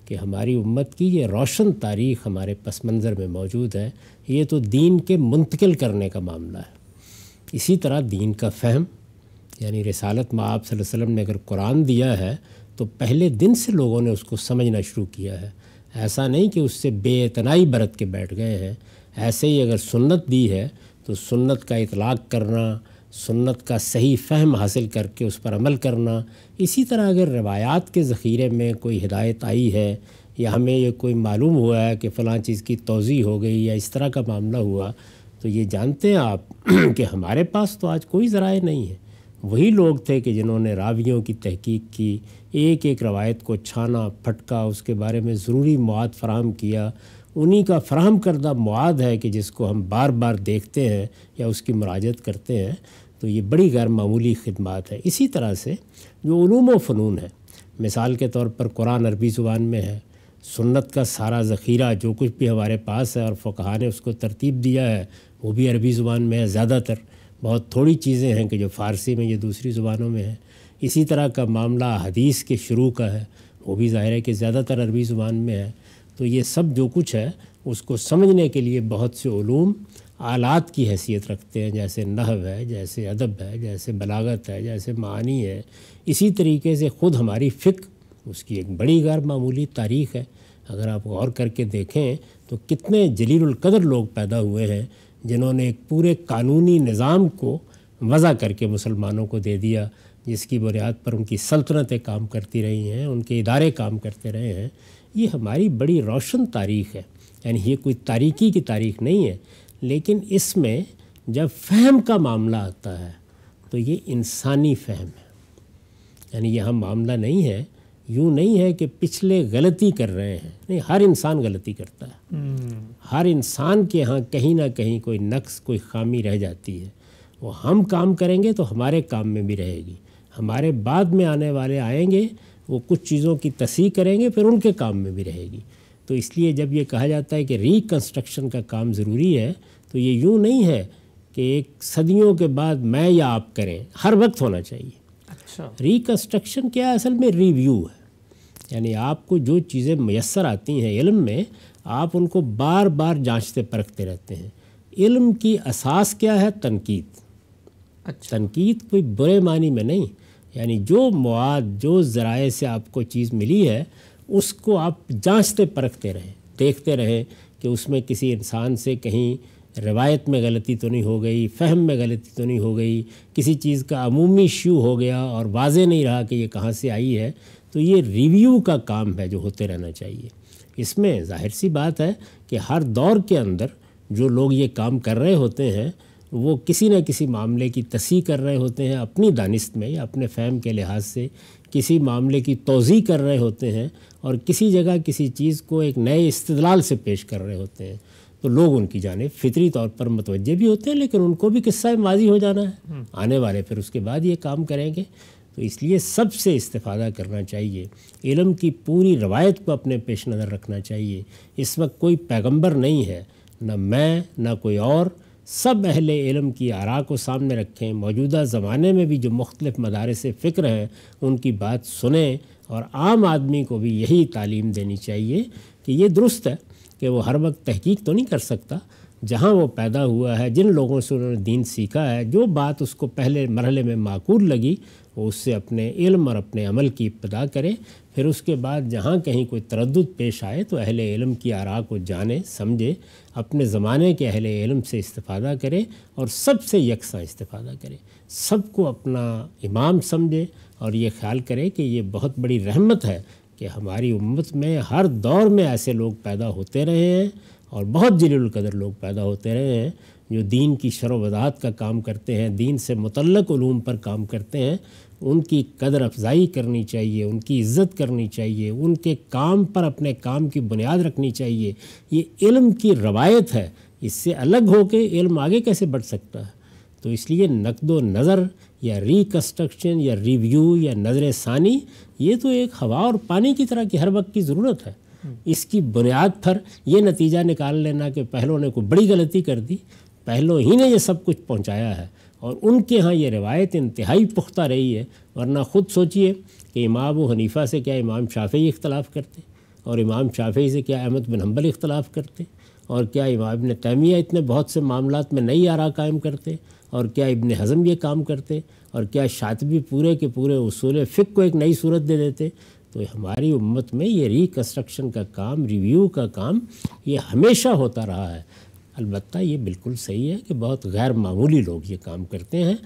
कि हमारी उम्मत की ये रोशन तारीख हमारे पस मंज़र में मौजूद है ये तो दीन के मुंतकिल करने का मामला है इसी तरह दीन का फहम यानी रसालत माँ आप ने अगर कुरान दिया है तो पहले दिन से लोगों ने उसको समझना शुरू किया है ऐसा नहीं कि उससे बेतनाई बरत के बैठ गए हैं ऐसे ही अगर सुन्नत दी है तो सुन्नत का इतलाक़ करना सुन्नत का सही फहम हासिल करके उस पर अमल करना इसी तरह अगर रवायात के ज़ख़ीरे में कोई हिदायत आई है या हमें ये कोई मालूम हुआ है कि फ़लाँ चीज़ की तोज़ी हो गई या इस तरह का मामला हुआ तो ये जानते हैं आप <clears throat> कि हमारे पास तो आज कोई ज़राए नहीं है वही लोग थे कि जिन्होंने रावियों की तहकीक की एक एक रवायत को छाना फटका उसके बारे में ज़रूरी मवाद फ्राहम किया उन्हीं का फ्राहम करदा मवाद है कि जिसको हम बार बार देखते हैं या उसकी मराजत करते हैं तो ये बड़ी गैर मामूली खदमात है इसी तरह से जो ूम फ़नून है मिसाल के तौर पर कुरान अरबी ज़ुबान में है सुन्नत का सारा ज़ख़ीरा जो कुछ भी हमारे पास है और फ़कहा ने उसको तरतीब दिया है वो भी अरबी ज़ुबान में है ज़्यादातर बहुत थोड़ी चीज़ें हैं कि जो फ़ारसी में या दूसरी ज़ुबानों में हैं इसी तरह का मामला हदीस के शुरू का है वो भी ज़ाहिर है कि ज़्यादातर अरबी ज़ुबान में है तो ये सब जो कुछ है उसको समझने के लिए बहुत से ूम आलात की हैसियत रखते हैं जैसे नहव है जैसे अदब है जैसे बलागत है जैसे मानी है इसी तरीके से ख़ुद हमारी फ़िक उसकी एक बड़ी गैर मामूली तारीख़ है अगर आप गौर करके देखें तो कितने जलीलकदर लोग पैदा हुए हैं जिन्होंने एक पूरे कानूनी निज़ाम को वज़ा करके मुसलमानों को दे दिया जिसकी बुनियाद पर उनकी सल्तनतें काम करती रही हैं उनके इदारे काम करते रहे हैं ये हमारी बड़ी रोशन तारीख है यानी ये कोई तारीकी की तारीख नहीं है लेकिन इसमें जब फहम का मामला आता है तो ये इंसानी फहम है यानी यह मामला नहीं है यूँ नहीं है कि पिछले गलती कर रहे हैं नहीं हर इंसान गलती करता है हम्म। हर इंसान के यहाँ कहीं ना कहीं कोई नक्स कोई खामी रह जाती है वो हम काम करेंगे तो हमारे काम में भी रहेगी हमारे बाद में आने वाले आएंगे वो कुछ चीज़ों की तस्ह करेंगे फिर उनके काम में भी रहेगी तो इसलिए जब ये कहा जाता है कि रिकन्स्ट्रक्शन का काम ज़रूरी है तो ये यूँ नहीं है कि एक सदियों के बाद मैं या आप करें हर वक्त होना चाहिए अच्छा रिकन्स्ट्रक्शन क्या असल में रिव्यू है यानी आपको जो चीज़ें मैसर आती हैं इल्म में आप उनको बार बार जांचते परखते रहते हैं इल्म की असास क्या है तनकीद अच्छा तनकीद कोई बुरे मानी में नहीं यानी जो मवाद जो ज़राए से आपको चीज़ मिली है उसको आप जांचते परखते रहें देखते रहें कि उसमें किसी इंसान से कहीं रवायत में गलती तो नहीं हो गई फहम में गलती तो नहीं हो गई किसी चीज़ का अमूमी शू हो गया और वाजे नहीं रहा कि ये कहाँ से आई है तो ये रिव्यू का काम है जो होते रहना चाहिए इसमें जाहिर सी बात है कि हर दौर के अंदर जो लोग ये काम कर रहे होते हैं वो किसी न किसी मामले की तसी कर रहे होते हैं अपनी दानिश में या अपने फ़ैम के लिहाज से किसी मामले की तोज़ी कर रहे होते हैं और किसी जगह किसी चीज़ को एक नए इस्तलाल से पेश कर रहे होते हैं तो लोग उनकी जाने फितरी तौर पर मतवजह भी होते हैं लेकिन उनको भी किस्सा माजी हो जाना है हम्म। आने वाले फिर उसके बाद ये काम करेंगे तो इसलिए सबसे इस्तफादा करना चाहिए इलम की पूरी रवायत को अपने पेश नज़र रखना चाहिए इस वक्त कोई पैगंबर नहीं है ना मैं ना कोई और सब अहल इलम की आरा को सामने रखें मौजूदा ज़माने में भी जो मुख्तलिफ़ मदारस फ़िक्र हैं उनकी बात सुने और आम आदमी को भी यही तालीम देनी चाहिए कि ये दुरुस्त है कि वो हर वक्त तहकीक तो नहीं कर सकता जहाँ वो पैदा हुआ है जिन लोगों से उन्होंने दीन सीखा है जो बात उसको पहले मरहले में माकूल लगी वो उससे अपने इल्म और अपने अमल की इब्तदा करें फिर उसके बाद जहाँ कहीं कोई तरद पेश आए तो अहल इलम की आरा को जाने समझे अपने ज़माने के अहल इलम से इस्तादा करें और सबसे यकसा इस्तादा करें सबको अपना इमाम समझे और ये ख्याल करें कि ये बहुत बड़ी रहमत है कि हमारी उम्मत में हर दौर में ऐसे लोग पैदा होते रहे हैं और बहुत जलीलकदर लोग पैदा होते रहे हैं जो दीन की शर का काम करते हैं दीन से मुतलक ूम पर काम करते हैं उनकी कदर अफजाई करनी चाहिए उनकी इज़्ज़त करनी चाहिए उनके काम पर अपने काम की बुनियाद रखनी चाहिए ये इल्म की रवायत है इससे अलग के इल्म आगे कैसे बढ़ सकता है तो इसलिए नकद नज़र या रिकन्स्ट्रक्शन या रिव्यू या नज़र सानी ये तो एक हवा और पानी की तरह की हर वक्त की ज़रूरत है इसकी बुनियाद पर यह नतीजा निकाल लेना कि पहलों ने कोई बड़ी गलती कर दी पहलों ही ने यह सब कुछ पहुँचाया है और उनके यहाँ ये रवायत इंतहाई पुख्ता रही है वरना ख़ुद सोचिए कि इमाम हनीफ़ा से क्या इमाम शाफी इख्तलाफ़ करते और इमाम शाफी से क्या अहमद बिन हम्बल इख्तलाफ़ करते और क्या इमाम इबन तैमिया इतने बहुत से मामलों में नई आरा कायम करते और क्या इबन हज़म ये काम करते और क्या शातबी पूरे के पूरे उसूल फ़िक को एक नई सूरत दे देते तो हमारी उम्मत में ये रिकन्स्ट्रक्शन का काम रिव्यू का काम ये हमेशा होता रहा है अलबत्त ये बिल्कुल सही है कि बहुत गैर मामूली लोग ये काम करते हैं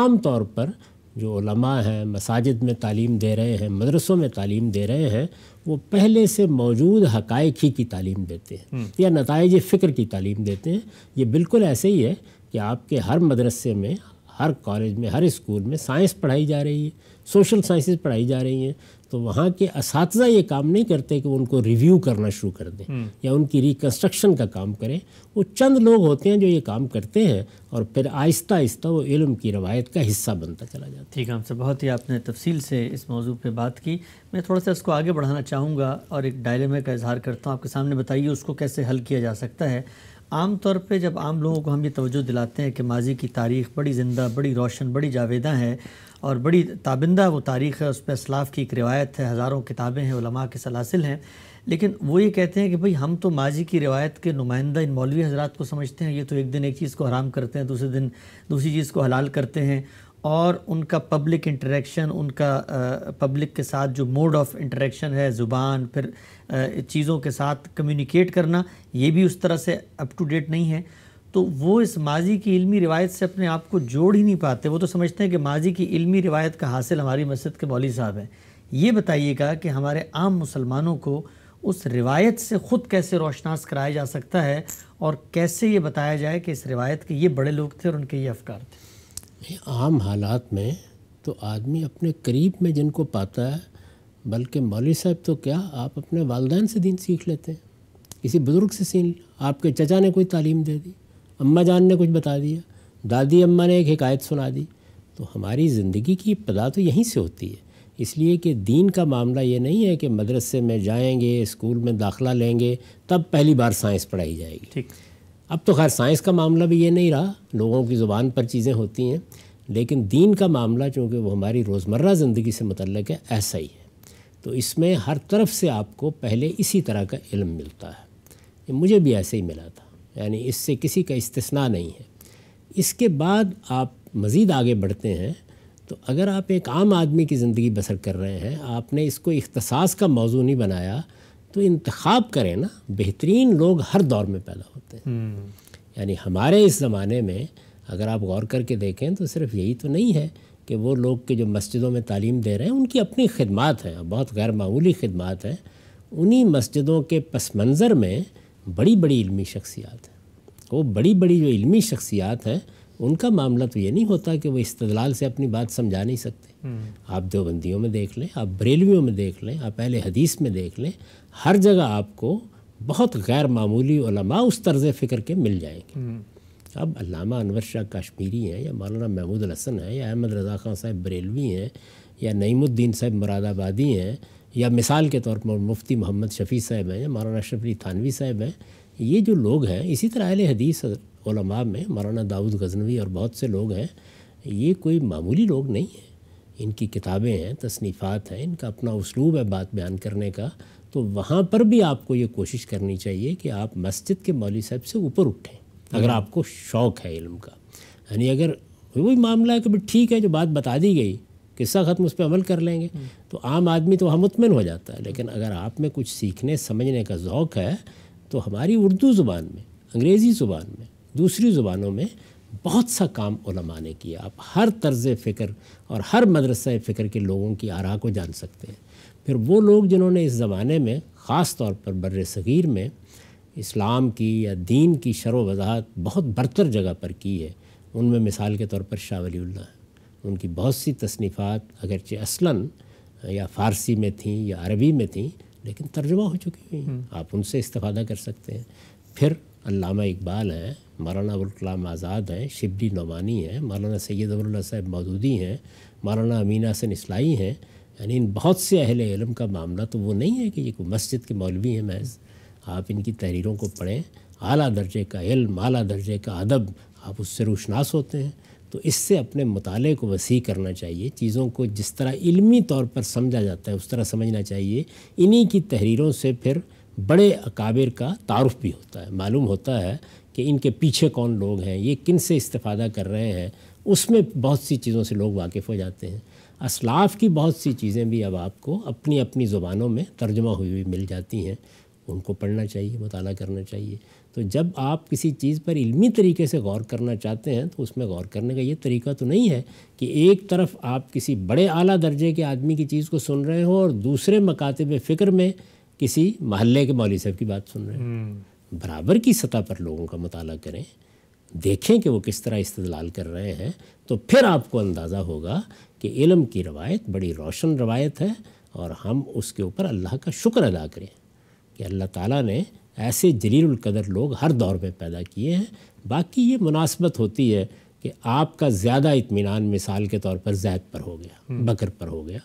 आम तौर पर जो लमा हैं मसाजिद में तालीम दे रहे हैं मदरसों में तालीम दे रहे हैं वो पहले से मौजूद हकाइक ही की तालीम देते हैं हम्म। या नतज फ़िक्र की तालीम देते हैं ये बिल्कुल ऐसे ही है कि आपके हर मदरसे में हर कॉलेज में हर स्कूल में साइंस पढ़ाई जा रही है सोशल साइंसेज पढ़ाई जा रही हैं तो वहाँ के इस ये काम नहीं करते कि उनको रिव्यू करना शुरू कर दें हम्म। या उनकी रिकन्स्ट्रक्शन का काम करें वो चंद लोग होते हैं जो ये काम करते हैं और फिर आहिस्ता आहिस्ता वो इलम की रवायत का हिस्सा बनता चला जाता है ठीक है हमसे बहुत ही आपने तफसील से इस मौजू पर बात की मैं थोड़ा सा इसको आगे बढ़ाना चाहूँगा और एक डायलेमे का इजहार करता हूँ आपके सामने बताइए उसको कैसे हल किया जा सकता है आम तौर पे जब आम लोगों को हम ये तवज्जो दिलाते हैं कि माजी की तारीख बड़ी ज़िंदा बड़ी रोशन बड़ी जावेदा है और बड़ी ताबिंदा वो तारीख़ है उस पर असलाफ की एक रिवायत है हज़ारों किताबें हैं उलमा के सलासिल हैं लेकिन वो ये कहते हैं कि भाई हम तो माजी की रिवायत के नुमाइंदा इन मौलवी हजरात को समझते हैं ये तो एक दिन एक चीज़ को हराम करते हैं दूसरे दिन दूसरी चीज़ को हलाल करते हैं और उनका पब्लिक इंटरेक्शन उनका पब्लिक के साथ जो मोड ऑफ इंटरेक्शन है ज़ुबान फिर चीज़ों के साथ कम्युनिकेट करना ये भी उस तरह से अप टू डेट नहीं है तो वो इस माजी की इल्मी रिवायत से अपने आप को जोड़ ही नहीं पाते वो तो समझते हैं कि माजी की इल्मी रिवायत का हासिल हमारी मस्जिद के मौली साहब हैं ये बताइएगा कि हमारे आम मुसलमानों को उस रिवायत से ख़ुद कैसे रोशनास कराया जा सकता है और कैसे ये बताया जाए कि इस रिवायत के ये बड़े लोग थे और उनके ये अफकार थे आम हालात में तो आदमी अपने करीब में जिनको पाता है बल्कि मौलवी साहब तो क्या आप अपने वालदेन से दीन सीख लेते हैं किसी बुज़ुर्ग से सीन आपके चचा ने कोई तालीम दे दी अम्मा जान ने कुछ बता दिया दादी अम्मा ने एक हिकायत सुना दी तो हमारी ज़िंदगी की इब्तदा तो यहीं से होती है इसलिए कि दीन का मामला ये नहीं है कि मदरसे में जाएंगे स्कूल में दाखला लेंगे तब पहली बार साइंस पढ़ाई जाएगी ठीक अब तो खैर साइंस का मामला भी ये नहीं रहा लोगों की ज़ुबान पर चीज़ें होती हैं लेकिन दीन का मामला चूँकि वो हमारी रोज़मर्रा ज़िंदगी से मतलब है ऐसा ही है तो इसमें हर तरफ से आपको पहले इसी तरह का इल्म मिलता है मुझे भी ऐसे ही मिला था यानी इससे किसी का इस्तना नहीं है इसके बाद आप मज़ीद आगे बढ़ते हैं तो अगर आप एक आम आदमी की ज़िंदगी बसर कर रहे हैं आपने इसको इख्तसास का मौजू नहीं बनाया तो इंतखब करें ना बेहतरीन लोग हर दौर में पैदा होते हैं हम्म। यानी हमारे इस ज़माने में अगर आप गौर करके देखें तो सिर्फ यही तो नहीं है कि वो लोग के जो मस्जिदों में तालीम दे रहे हैं उनकी अपनी खदमात हैं बहुत गैर मामूली खदमात हैं उन्हीं मस्जिदों के पस मंज़र में बड़ी बड़ी इलमी शख्सियात हैं वो बड़ी बड़ी जो इलमी शख्सियात हैं उनका मामला तो ये नहीं होता कि वो इस्तलाल से अपनी बात समझा नहीं सकते हम्म। आप देवबंदियों में देख लें आप बरेलवियों में देख लें आप पहले हदीस में देख लें हर जगह आपको बहुत गैर मामूली उस तर्ज़ फ़िक्र के मिल जाएंगे हम्म। अब अलामा अनवर शाह कश्मीरी हैं या मौलाना महमूद हसन हैं या अहमद रज़ा खान साहब बरेलवी हैं या नईमुद्दीन साहब मुरादाबादी हैं या मिसाल के तौर पर मुफ्ती मोहम्मद शफ़ी साहब हैं या मौलाना शफरी थानवी साहब हैं ये जो लोग हैं इसी तरह अहिल हदीस में मौलाना दाऊद गजनवी और बहुत से लोग हैं ये कोई मामूली लोग नहीं हैं इनकी किताबें हैं तसनीफ़ात हैं इनका अपना उसलूब है बात बयान करने का तो वहाँ पर भी आपको ये कोशिश करनी चाहिए कि आप मस्जिद के मौली साहब से ऊपर उठें अगर हम्म। आपको शौक़ है इल्म का यानी अगर वही मामला है कि भाई ठीक है जो बात बता दी गई किस्सा ख़त्म उस पर अमल कर लेंगे हम्म। तो आम आदमी तो वहाँ मुतमिन हो जाता है लेकिन अगर आप में कुछ सीखने समझने का ौक़ है तो हमारी उर्दू ज़ुबान में अंग्रेज़ी ज़ुबान में दूसरी ज़ुबानों में बहुत सा काम उलमा ने किया आप हर तर्ज फ़िक्र और हर मदरसा फ़िक्र के लोगों की आरा को जान सकते हैं फिर वो लोग जिन्होंने इस ज़माने में ख़ास तौर पर बर सग़ीर में इस्लाम की या दीन की शर वजाहत बहुत बरतर जगह पर की है उनमें मिसाल के तौर पर शाह वली उनकी बहुत सी तसनीफ़ात अगरचे असला या फ़ारसी में थी या अरबी में थी लेकिन तर्जुमा हो चुकी हुई हम्म। आप उनसे इस्ता कर सकते हैं फिर अलामा इकबाल हैं मौलाना अबुलकलाम आज़ाद हैं शिबली नौमानी हैं मौलाना सैद अबुल्ला साहब मौदूदी हैं मौलाना अमीना हसन इसलाई हैं यानी इन बहुत से अहल इलम का मामला तो वो नहीं है कि ये मस्जिद के मौलवी हैं महज आप इनकी तहरीरों को पढ़ें अली दर्जे का इल्म आला दर्जे का अदब आप उससे रोशनास होते हैं तो इससे अपने मताले को वसी करना चाहिए चीज़ों को जिस तरह इल्मी तौर पर समझा जाता है उस तरह समझना चाहिए इन्हीं की तहरीरों से फिर बड़े अकाबिर का तारफ़ भी होता है मालूम होता है कि इनके पीछे कौन लोग हैं ये किन से इस्तफ़ादा कर रहे हैं उसमें बहुत सी चीज़ों से लोग वाकिफ़ हो जाते हैं असलाफ़ की बहुत सी चीज़ें भी अब आपको अपनी अपनी ज़ुबानों में तर्जमा हुई हुई मिल जाती हैं उनको पढ़ना चाहिए मताल करना चाहिए तो जब आप किसी चीज़ पर इल्मी तरीके से गौर करना चाहते हैं तो उसमें गौर करने का ये तरीका तो नहीं है कि एक तरफ आप किसी बड़े आला दर्जे के आदमी की चीज़ को सुन रहे हो और दूसरे मकातब फ़िक्र में किसी महल्ले के मौली साहब की बात सुन रहे हैं हम्म। बराबर की सतह पर लोगों का मताल करें देखें कि वो किस तरह इस्तलाल कर रहे हैं तो फिर आपको अंदाज़ा होगा कि इलम की रवायत बड़ी रोशन रवायत है और हम उसके ऊपर अल्लाह का शुक्र अदा करें कि अल्लाह ताला ने ऐसे जलील कदर लोग हर दौर में पैदा किए हैं बाकी ये मुनासबत होती है कि आपका ज़्यादा इतमान मिसाल के तौर पर जैद पर हो गया हम्म। बकर पर हो गया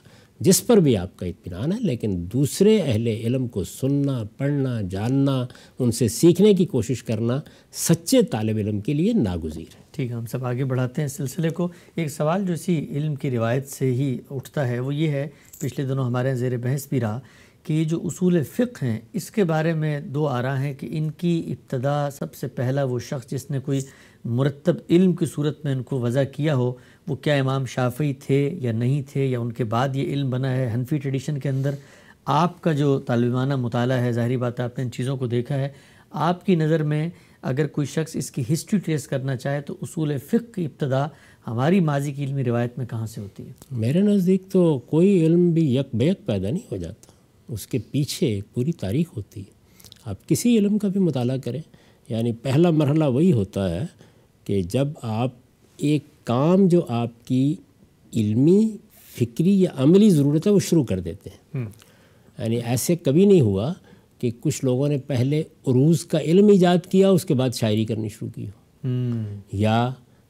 जिस पर भी आपका इतमान है लेकिन दूसरे अहले इलम को सुनना पढ़ना जानना उनसे सीखने की कोशिश करना सच्चे तालब इलम के लिए नागुजीर है ठीक है हम सब आगे बढ़ाते हैं सिलसिले को एक सवाल जो इसी इल्म की रिवायत से ही उठता है वो ये है पिछले दिनों हमारे जेर बहस भी रहा कि जो असूल फ़िक हैं इसके बारे में दो आरा हैं कि इनकी इब्तदा सबसे पहला वो शख्स जिसने कोई मुरतब इल्म की सूरत में इनको वज़ा किया हो वो क्या इमाम शाफी थे या नहीं थे या उनके बाद ये इल्म बना है हनफी ट्रेडिशन के अंदर आपका जो तालबाना मुताल है ज़ाहरी बात आपने इन चीज़ों को देखा है आपकी नज़र में अगर कोई शख्स इसकी हिस्ट्री ट्रेस करना चाहे तो असूल फ़िक की इब्तदा हमारी माजी की इलमी रिवायत में कहाँ से होती है मेरे नज़दीक तो कोई इल्म भी यक बेक पैदा नहीं हो जाता उसके पीछे पूरी तारीख होती है आप किसी इलम का भी मताल करें यानी पहला मरहला वही होता है कि जब आप एक काम जो आपकी इल्मी फ़िक्री या अमली ज़रूरत है वो शुरू कर देते हैं हम्म। यानी ऐसे कभी नहीं हुआ कि कुछ लोगों ने पहले अरूज का इल्म ईजाद किया उसके बाद शायरी करनी शुरू की हो हम्म। या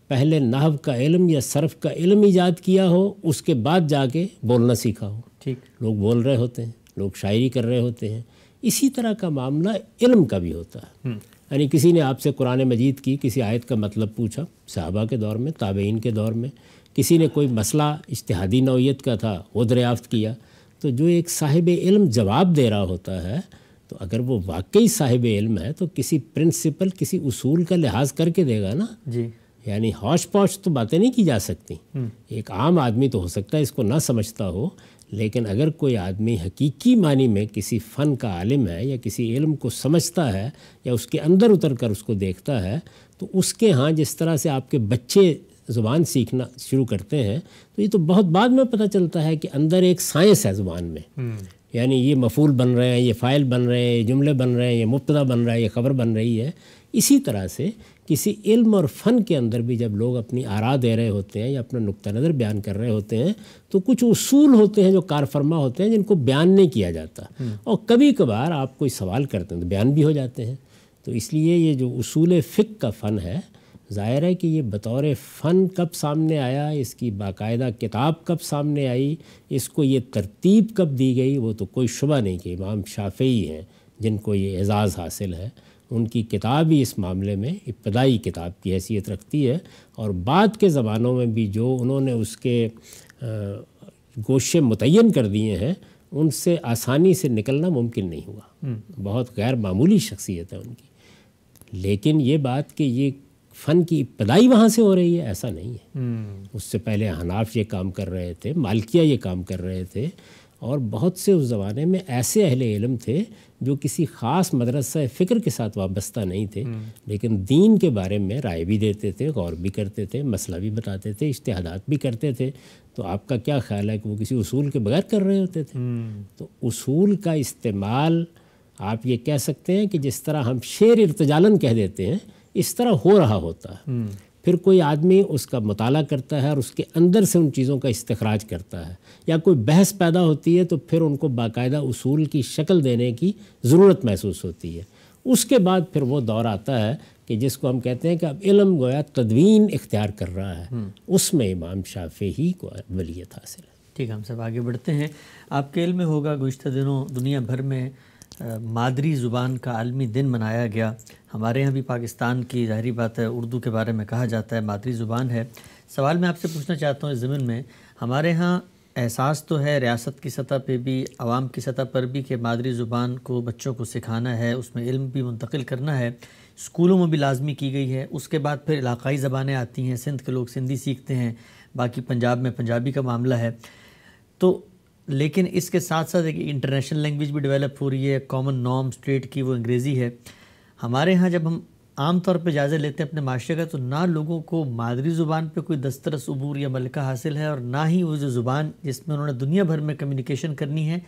पहले नाहव का इल्म या सरफ का इल्म ईजाद किया हो उसके बाद जाके बोलना सीखा हो ठीक लोग बोल रहे होते हैं लोग शायरी कर रहे होते हैं इसी तरह का मामला इल्म का भी होता है हम्म। यानी किसी ने आपसे कुरान मजीद की किसी आयत का मतलब पूछा साहबा के दौर में ताबेन के दौर में किसी ने कोई मसला इश्तहादी नौीयत का था वो दरियाफ़्त किया तो जो एक साहिब इल्म जवाब दे रहा होता है तो अगर वो वाकई साहिब इल्म है तो किसी प्रिंसिपल किसी उसूल का लिहाज करके देगा ना जी यानी हौश पौश तो बातें नहीं की जा सकती हम्म। एक आम आदमी तो हो सकता है इसको ना समझता हो लेकिन अगर कोई आदमी हकीकी मानी में किसी फ़न का आलिम है या किसी इल्म को समझता है या उसके अंदर उतर कर उसको देखता है तो उसके यहाँ जिस तरह से आपके बच्चे ज़ुबान सीखना शुरू करते हैं तो ये तो बहुत बाद में पता चलता है कि अंदर एक साइंस है ज़ुबान में हम्म। यानी ये मफूल बन रहे हैं ये फ़ाइल बन रहे हैं ये जुमले बन रहे हैं ये मुबतदा बन रहा है ये ख़बर बन रही है इसी तरह से किसी इल्म और फ़न के अंदर भी जब लोग अपनी आरा दे रहे होते हैं या अपना नुक़ नज़र बयान कर रहे होते हैं तो कुछ उसूल होते हैं जो कारफरमा होते हैं जिनको बयान नहीं किया जाता हम्म। और कभी कभार आप कोई सवाल करते हैं तो बयान भी हो जाते हैं तो इसलिए ये जो उसूल फ़िक का फ़न है ज़ाहिर है कि ये बतौर फ़न कब सामने आया इसकी बाकायदा किताब कब सामने आई इसको ये तरतीब कब दी गई वो तो कोई शुबा नहीं कि इमाम शाफ़ी हैं जिनको ये एज़ाज़ हासिल है उनकी किताब ही इस मामले में इब्तदाई किताब की हैसियत रखती है और बाद के ज़मानों में भी जो उन्होंने उसके गोशे मुतन कर दिए हैं उनसे आसानी से निकलना मुमकिन नहीं हुआ हम्म। बहुत गैर मामूली शख्सियत है उनकी लेकिन ये बात कि ये फ़न की इब्तदाई वहाँ से हो रही है ऐसा नहीं है हम्म। उससे पहले हनाफ ये काम कर रहे थे मालकिया ये काम कर रहे थे और बहुत से उस ज़माने में ऐसे अहल इलम थे जो किसी ख़ास मदरसा फ़िक्र के साथ वाबस्ता नहीं थे हम्म। लेकिन दीन के बारे में राय भी देते थे गौर भी करते थे मसला भी बताते थे इश्तहादात भी करते थे तो आपका क्या ख्याल है कि वो किसी उसूल के बगैर कर रहे होते थे हम्म। तो उसूल का इस्तेमाल आप ये कह सकते हैं कि जिस तरह हम शेर इर्तजालन कह देते हैं इस तरह हो रहा होता है हम्म। फिर कोई आदमी उसका मताल करता है और उसके अंदर से उन चीज़ों का इस्तराज करता है या कोई बहस पैदा होती है तो फिर उनको बाकायदा उसूल की शक्ल देने की ज़रूरत महसूस होती है उसके बाद फिर वो दौर आता है कि जिसको हम कहते हैं कि अब इलम गोया तदवीन इख्तियार कर रहा है हम्म। उसमें इमाम शाफे ही को वलीत हासिल है ठीक है हम सब आगे बढ़ते हैं आपके इल्म होगा गुज्त दिनों दुनिया भर में मादरी ज़ुबान का आलमी दिन मनाया गया हमारे यहाँ भी पाकिस्तान की ज़ाहरी बात है उर्दू के बारे में कहा जाता है मादरी ज़ुबान है सवाल मैं आपसे पूछना चाहता हूँ इस ज़मीन में हमारे यहाँ एहसास तो है रियासत की सतह पर भी आवाम की सतह पर भी कि मादरी ज़ुबान को बच्चों को सिखाना है उसमें इल्म भी मुंतकिल करना है स्कूलों में भी लाजमी की गई है उसके बाद फिर इलाकाई ज़बानें आती हैं सिंध के लोग सिंधी सीखते हैं बाकी पंजाब में पंजाबी का मामला है तो लेकिन इसके साथ साथ एक इंटरनेशनल लैंग्वेज भी डेवलप हो रही है कॉमन नॉर्म स्टेट की वो अंग्रेज़ी है हमारे यहाँ जब हम आम तौर पर जायज़ा लेते हैं अपने माशरे का तो ना लोगों को मादरी ज़ुबान पर कोई दस्तरस अबूर या मलका हासिल है और ना ही वो जो ज़ुबान जिसमें उन्होंने दुनिया भर में कम्युनिकेशन करनी है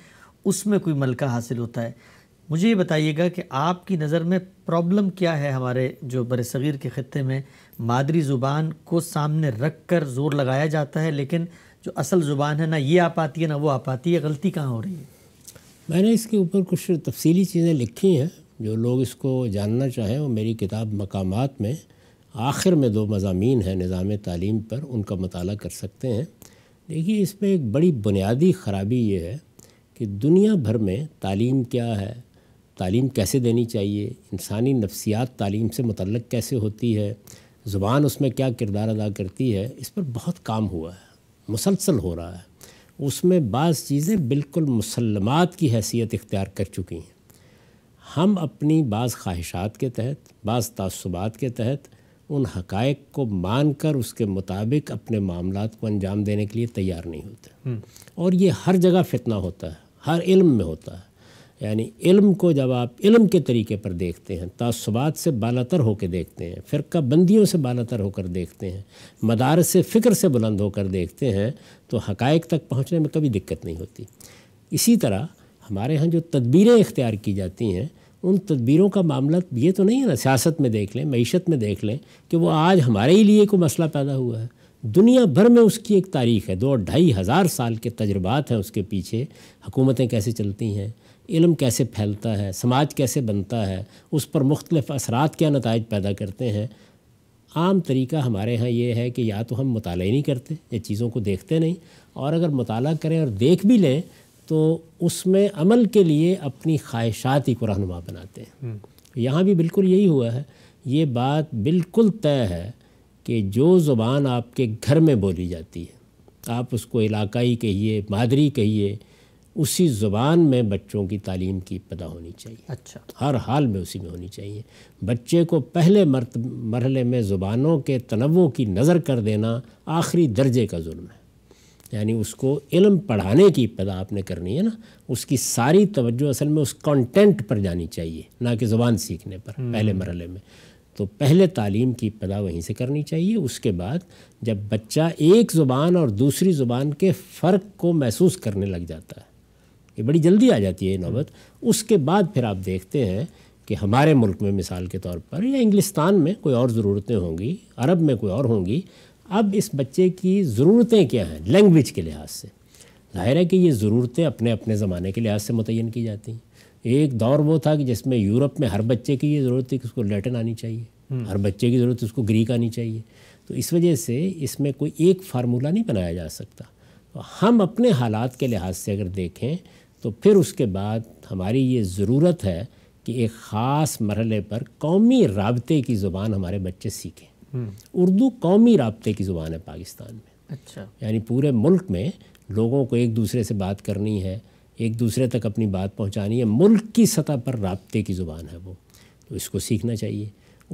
उसमें कोई मलका हासिल होता है मुझे ये बताइएगा कि आपकी नज़र में प्रॉब्लम क्या है हमारे जो बर सग़ीर के ख़त्े में मादरी ज़ुबान को सामने रख कर ज़ोर लगाया जाता है लेकिन जो असल ज़ुबान है ना ये आ पाती है ना वो आ पाती है गलती कहाँ हो रही है मैंने इसके ऊपर कुछ तफसीली चीज़ें लिखी हैं जो लोग इसको जानना चाहें वो मेरी किताब मकाम में आखिर में दो मजामी हैं निज़ाम तालीम पर उनका मताल कर सकते हैं देखिए इसमें एक बड़ी बुनियादी ख़राबी ये है कि दुनिया भर में तालीम क्या है तालीम कैसे देनी चाहिए इंसानी नफसियात तालीम से मतलब कैसे होती है ज़ुबान उसमें क्या किरदार अदा करती है इस पर बहुत काम हुआ है मुसलसल हो रहा है उसमें बाज़ चीज़ें बिल्कुल मुसलमात की हैसियत इख्तियार कर चुकी हैं हम अपनी बाज़ ख्वाहिशात के तहत बाज़ तसबात के तहत उन हक़ को मान कर उसके मुताबिक अपने मामलों को अंजाम देने के लिए तैयार नहीं होते और ये हर जगह फितना होता है हर इल्म में होता है यानी इल्म को जब आप इल्म के तरीके पर देखते हैं तसबात से तर होकर देखते हैं फ़िरका बंदियों से तर होकर देखते हैं मदार से फ़िक्र से बुलंद होकर देखते हैं तो हक तक पहुँचने में कभी दिक्कत नहीं होती इसी तरह हमारे यहाँ जो तदबीरें इख्तियार की जाती हैं उन तदबीरों का मामला ये तो नहीं है ना सियासत में देख लें मीशत में देख लें कि वो आज हमारे ही लिए कोई मसला पैदा हुआ है दुनिया भर में उसकी एक तारीख है दो ढाई हज़ार साल के तजुर्बात हैं उसके पीछे हुकूमतें कैसे चलती हैं इलम कैसे फैलता है समाज कैसे बनता है उस पर मुख्तलिफ़ असरात क्या नतज पैदा करते हैं आम तरीका हमारे यहाँ ये है कि या तो हम ही नहीं करते या चीज़ों को देखते नहीं और अगर मुताल करें और देख भी लें तो उसमें अमल के लिए अपनी ख्वाहिशात ही को रहनुमा बनाते हैं हम्म। यहाँ भी बिल्कुल यही हुआ है ये बात बिल्कुल तय है कि जो ज़ुबान आपके घर में बोली जाती है आप उसको इलाकाई कहिए मादरी कहिए उसी ज़ुबान में बच्चों की तालीम की पता होनी चाहिए अच्छा हर हाल में उसी में होनी चाहिए बच्चे को पहले मरत मरहले में ज़ुबानों के तनवों की नज़र कर देना आखिरी दर्जे का जुल्म है यानी उसको इल्म पढ़ाने की पैदा आपने करनी है ना उसकी सारी तवज्जो असल में उस कंटेंट पर जानी चाहिए ना कि ज़ुबान सीखने पर पहले हम्म। मरहले में तो पहले तालीम की इब्तदा वहीं से करनी चाहिए उसके बाद जब बच्चा एक ज़ुबान और दूसरी ज़ुबान के फ़र्क को महसूस करने लग जाता है ये बड़ी जल्दी आ जाती है ये नौबत उसके बाद फिर आप देखते हैं कि हमारे मुल्क में मिसाल के तौर पर या इंग्लिस्तान में कोई और ज़रूरतें होंगी अरब में कोई और होंगी अब इस बच्चे की ज़रूरतें क्या हैं लैंग्वेज के लिहाज से जाहिर है कि ये ज़रूरतें अपने अपने ज़माने के लिहाज से मुतन की जाती हैं एक दौर वो था कि जिसमें यूरोप में हर बच्चे की ये ज़रूरत थी कि उसको लेटिन आनी चाहिए हम्म। हर बच्चे की ज़रूरत उसको ग्रीक आनी चाहिए तो इस वजह से इसमें कोई एक फार्मूला नहीं बनाया जा सकता तो हम अपने हालात के लिहाज से अगर देखें तो फिर उसके बाद हमारी ये ज़रूरत है कि एक ख़ास मरहले पर कौमी रबते की ज़ुबान हमारे बच्चे सीखें हम्म। उर्दू कौमी रबते की ज़ुबान है पाकिस्तान में अच्छा यानी पूरे मुल्क में लोगों को एक दूसरे से बात करनी है एक दूसरे तक अपनी बात पहुंचानी है मुल्क की सतह पर रबते की ज़ुबान है वो तो इसको सीखना चाहिए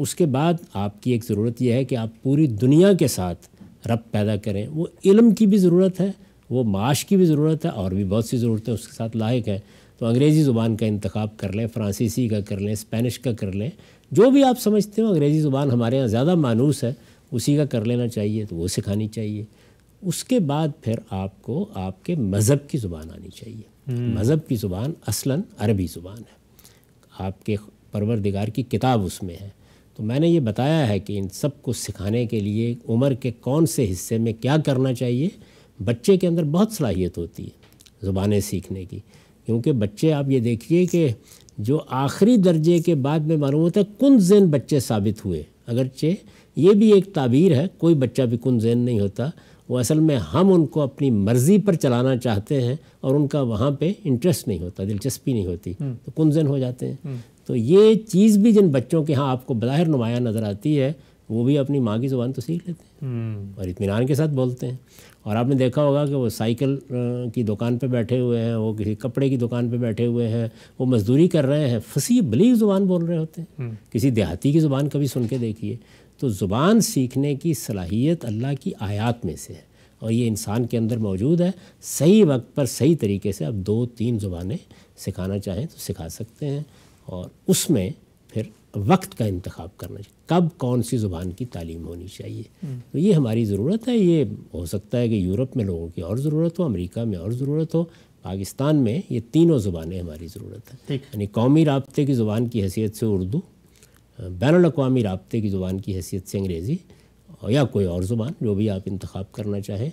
उसके बाद आपकी एक ज़रूरत यह है कि आप पूरी दुनिया के साथ रब पैदा करें वो इल्म की भी ज़रूरत है वो माश की भी ज़रूरत है और भी बहुत सी ज़रूरतें उसके साथ लाक हैं तो अंग्रेज़ी ज़ुबान का इंतखब कर लें फ्रांसीसी का कर लें स्पेनिश का कर लें जो भी आप समझते हो अंग्रेज़ी ज़ुबान हमारे यहाँ ज़्यादा मानूस है उसी का कर लेना चाहिए तो वो सिखानी चाहिए उसके बाद फिर आपको आपके मज़हब की ज़ुबान आनी चाहिए हम्म। मज़हब की ज़ुबान असला अरबी ज़ुबान है आपके परवरदिगार की किताब उसमें है तो मैंने ये बताया है कि इन सब को सिखाने के लिए उम्र के कौन से हिस्से में क्या करना चाहिए बच्चे के अंदर बहुत सलाहियत होती है ज़ुबानें सीखने की क्योंकि बच्चे आप ये देखिए कि जो आखिरी दर्जे के बाद में मालूम होता है कुन जैन बच्चे साबित हुए अगरचे ये भी एक ताबीर है कोई बच्चा भी कुन जैन नहीं होता वो असल में हम उनको अपनी मर्ज़ी पर चलाना चाहते हैं और उनका वहाँ पे इंटरेस्ट नहीं होता दिलचस्पी नहीं होती हम्म। तो कुंजन हो जाते हैं हम्म। तो ये चीज़ भी जिन बच्चों के यहाँ आपको बाहर नुमाया नज़र आती है वो भी अपनी माँ की ज़ुबान तो सीख लेते हैं हम्म। और इतमान के साथ बोलते हैं और आपने देखा होगा कि वो साइकिल की दुकान पर बैठे हुए हैं वो किसी कपड़े की दुकान पर बैठे हुए हैं वो मज़दूरी कर रहे हैं फसी बली ज़ुबान बोल रहे होते हैं किसी देहाती की ज़ुबान कभी सुन के देखिए तो ज़ुबान सीखने की सलाहियत अल्लाह की आयात में से है और ये इंसान के अंदर मौजूद है सही वक्त पर सही तरीके से आप दो तीन ज़ुबानें सिखाना चाहें तो सिखा सकते हैं और उसमें फिर वक्त का इंतखब करना चाहिए कब कौन सी ज़ुबान की तालीम होनी चाहिए हम्म। तो ये हमारी ज़रूरत है ये हो सकता है कि यूरोप में लोगों की और ज़रूरत हो अमरीका में और ज़रूरत हो पाकिस्तान में ये तीनों ज़ुबानें हमारी ज़रूरत है यानी कौमी रबते की ज़ुबान की हैसियत से उर्दू बैन अवी रबते की ज़ुबान की हैसियत से अंग्रेज़ी या कोई और ज़ुबान जो भी आप इंतखब करना चाहें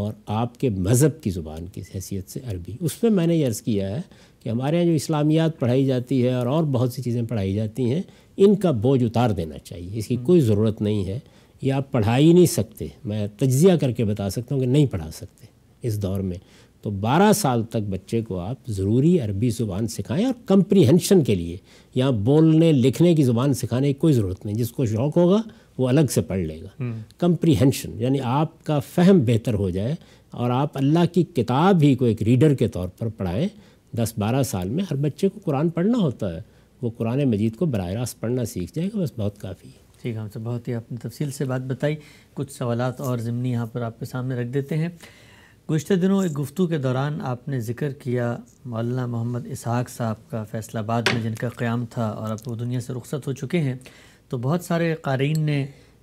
और आपके मज़हब की ज़ुबान की हैसियत से अरबी उस पर मैंने ये अर्ज़ किया है कि हमारे यहाँ जो इस्लामियात पढ़ाई जाती है और और बहुत सी चीज़ें पढ़ाई जाती हैं इनका बोझ उतार देना चाहिए इसकी हम्म। कोई ज़रूरत नहीं है ये आप पढ़ा ही नहीं सकते मैं तज्जिया करके बता सकता हूँ कि नहीं पढ़ा सकते इस दौर में तो 12 साल तक बच्चे को आप ज़रूरी अरबी ज़ुबान सिखाएं और कंप्रीहेंशन के लिए यहाँ बोलने लिखने की ज़ुबान सिखाने की कोई ज़रूरत नहीं जिसको शौक़ होगा वो अलग से पढ़ लेगा कंप्रीहेंशन हम्म। यानी आपका फहम बेहतर हो जाए और आप अल्लाह की किताब ही को एक रीडर के तौर पर पढ़ाएँ दस बारह साल में हर बच्चे को कुरान पढ़ना होता है वो कुरान मजीद को बर रास्त पढ़ना सीख जाएगा बस बहुत काफ़ी है ठीक है हमसे बहुत ही आपने तफसील से बात बताई कुछ सवालत और ज़मनी यहाँ पर आपके सामने रख देते हैं गुज्त दिनों एक गुफ्तु के दौरान आपने ज़िक्र किया मौलाना मोहम्मद इसहाक साहब का फैसलाबाद में जिनका क़्याम था और अब वो दुनिया से रुखसत हो चुके हैं तो बहुत सारे कारीन ने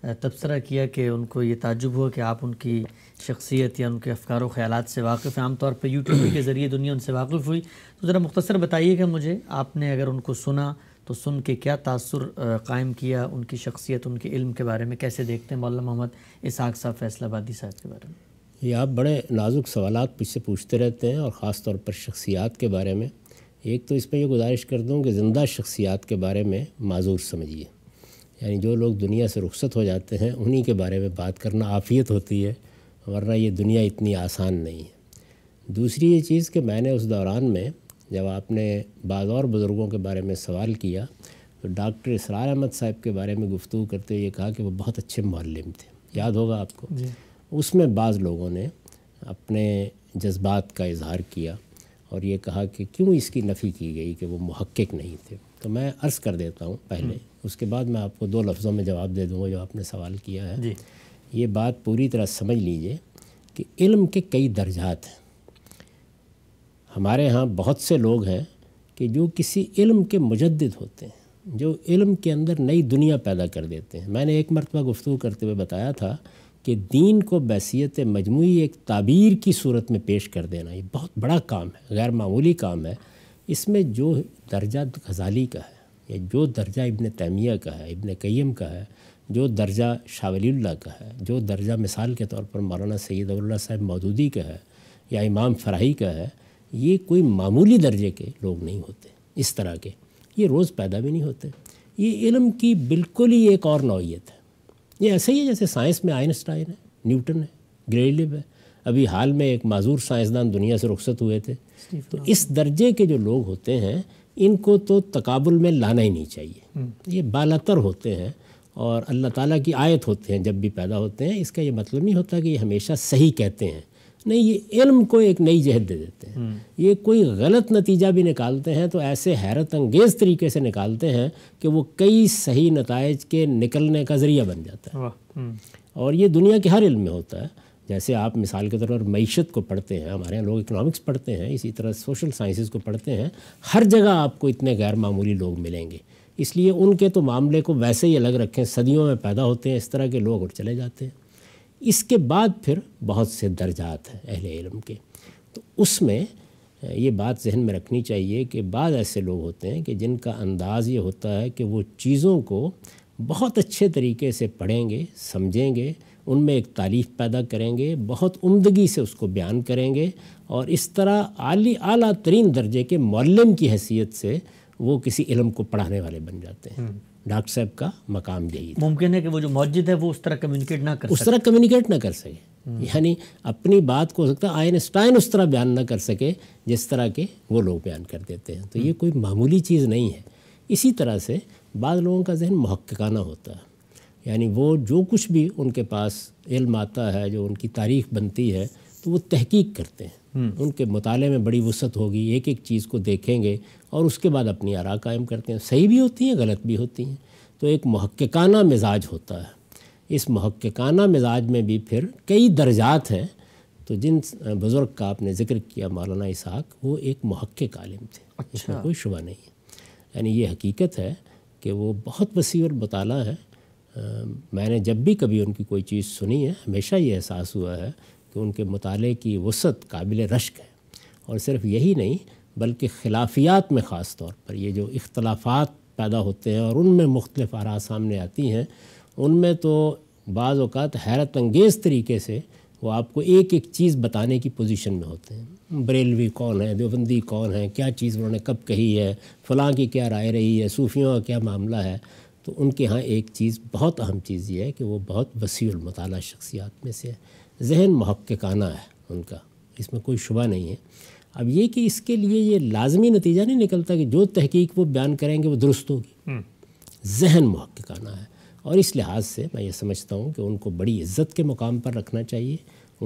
तबसरा किया कि उनको ये ताजुब हुआ कि आप उनकी शख्सियत या उनके अफकार ख्याल से वाकफ़ हैं आमतौर पर यूट्यूब के ज़रिए दुनिया उनसे वाकफ़ हुई तो ज़रा मुख्तर बताइएगा मुझे आपने अगर उनको सुना तो सुन के क्या तासर कायम किया उनकी शख्सियत उनके इल्म के बारे में कैसे देखते हैं मौलाना मोहम्मद इसहाक साहब फैसलाबादी साहब के बारे में ये आप बड़े नाजुक सवाल मुझसे पूछते रहते हैं और ख़ास तौर पर शख्सियात के बारे में एक तो इस पर यह गुजारिश कर दूँ कि ज़िंदा शख्सियात के बारे में माजूर समझिए यानी जो लोग दुनिया से रुखसत हो जाते हैं उन्हीं के बारे में बात करना आफियत होती है वरना ये दुनिया इतनी आसान नहीं है दूसरी ये चीज़ कि मैंने उस दौरान में जब आपने बाद और बुज़ुर्गों के बारे में सवाल किया तो डॉक्टर इसरार अहमद साहब के बारे में गुफ्तु करते हुए कहा कि वो बहुत अच्छे मालम थे याद होगा आपको उसमें बाज़ लोगों ने अपने जज्बात का इजहार किया और ये कहा कि क्यों इसकी नफ़ी की गई कि वो महक्क नहीं थे तो मैं अर्ज़ कर देता हूँ पहले हम्म। उसके बाद मैं आपको दो लफ्ज़ों में जवाब दे दूँगा जो आपने सवाल किया है ये बात पूरी तरह समझ लीजिए कि इल्म के कई दर्जात हैं हमारे यहाँ बहुत से लोग हैं कि जो किसी इल्म के मुजद होते हैं जो इल्म के अंदर नई दुनिया पैदा कर देते हैं मैंने एक मरतबा गुफ्तु करते हुए बताया था कि दीन को बसीत मजमू एक ताबीर की सूरत में पेश कर देना ये बहुत बड़ा काम है गैर मामूली काम है इसमें जो दर्जा गजाली का है या जो दर्जा इबन तैमिया का है इबन कैम का है जो दर्जा शावली का है जो दर्जा मिसाल के तौर पर मौलाना सैद अब्ला साहब मौदूदी का है या इमाम फ़राही का है ये कोई मामूली दर्जे के लोग नहीं होते इस तरह के ये रोज़ पैदा भी नहीं होते ये इलम की बिल्कुल ही एक और नौीयत है ये ऐसे ही है जैसे साइंस में आइंस्टाइन है न्यूटन है ग्रेलिब है अभी हाल में एक माजूर साइंसदान दुनिया से रुखसत हुए थे तो इस दर्जे के जो लोग होते हैं इनको तो तकाबुल में लाना ही नहीं चाहिए हम्म। ये बालतर होते हैं और अल्लाह ताला की आयत होते हैं जब भी पैदा होते हैं इसका ये मतलब नहीं होता कि ये हमेशा सही कहते हैं नहीं ये इल्म को एक नई जहत दे देते हैं हम्म। ये कोई गलत नतीजा भी निकालते हैं तो ऐसे हैरत अंगेज़ तरीके से निकालते हैं कि वो कई सही नतज के निकलने का ज़रिया बन जाता है हम्म। और ये दुनिया के हर इल्म में होता है जैसे आप मिसाल के तौर पर मीशत को पढ़ते हैं हमारे यहाँ लोग इकनॉमिक्स पढ़ते हैं इसी तरह सोशल साइंसेस को पढ़ते हैं हर जगह आपको इतने गैर मामूली लोग मिलेंगे इसलिए उनके तो मामले को वैसे ही अलग रखें सदियों में पैदा होते हैं इस तरह के लोग और चले जाते हैं इसके बाद फिर बहुत से दर्जात हैं अहल इलम के तो उसमें ये बात जहन में रखनी चाहिए कि बाद ऐसे लोग होते हैं कि जिनका अंदाज़ ये होता है कि वो चीज़ों को बहुत अच्छे तरीके से पढ़ेंगे समझेंगे उनमें एक तारीफ़ पैदा करेंगे बहुत उमदगी से उसको बयान करेंगे और इस तरह आली आला तरीन दर्जे के मौलम की हैसियत से वो किसी इलम को पढ़ाने वाले बन जाते हैं हम्म। डॉक्टर साहब का मकाम यही मुमकिन है कि वो जो मस्जिद है वो उस तरह कम्युनिकेट ना कर उस तरह कम्युनिकेट ना कर सके यानी अपनी बात को हो सकता है आइनस्टाइन उस तरह बयान ना कर सके जिस तरह के वो लोग बयान कर देते हैं तो ये कोई मामूली चीज़ नहीं है इसी तरह से बाद लोगों का जहन महक्काना होता है यानी वो जो कुछ भी उनके पास इल्म आता है जो उनकी तारीख बनती है तो वो तहकीक करते हैं हम्म। उनके मताले में बड़ी वसत होगी एक एक चीज़ को देखेंगे और उसके बाद अपनी आरा कायम करते हैं सही भी होती हैं गलत भी होती हैं तो एक महक्काना मिजाज होता है इस महक्काना मिजाज में भी फिर कई दर्जात हैं तो जिन बुज़ुर्ग का आपने जिक्र किया मौलाना इसहाक वो एक महक्क आलिम थे अच्छा। इसमें कोई शुबा नहीं है यानी ये हकीकत है कि वो बहुत वसी और बताला है आ, मैंने जब भी कभी उनकी कोई चीज़ सुनी है हमेशा ये एहसास हुआ है उनके मताले की वसत काबिल रश्क है और सिर्फ यही नहीं बल्कि खिलाफियात में ख़ास तौर पर ये जो इख्तलाफात पैदा होते हैं और उनमें मुख्तलिफ आरा सामने आती हैं उनमें तो बाज़ अवत हैरत अंगेज़ तरीके से वो आपको एक एक चीज़ बताने की पोजीशन में होते हैं बरेलवी कौन है देवबंदी कौन है क्या चीज़ उन्होंने कब कही है फ़लाँ की क्या राय रही है सूफियों का क्या मामला है तो उनके यहाँ एक चीज़ बहुत अहम चीज़ ये है कि वो बहुत वसीमताल शख्सियात में से है जहन महक्काना है उनका इसमें कोई शुबा नहीं है अब ये कि इसके लिए ये लाजमी नतीजा नहीं निकलता कि जो तहकीक वो बयान करेंगे वो दुरुस्त होगी हम्म। जहन महक्काना है और इस लिहाज से मैं ये समझता हूँ कि उनको बड़ी इज्जत के मुकाम पर रखना चाहिए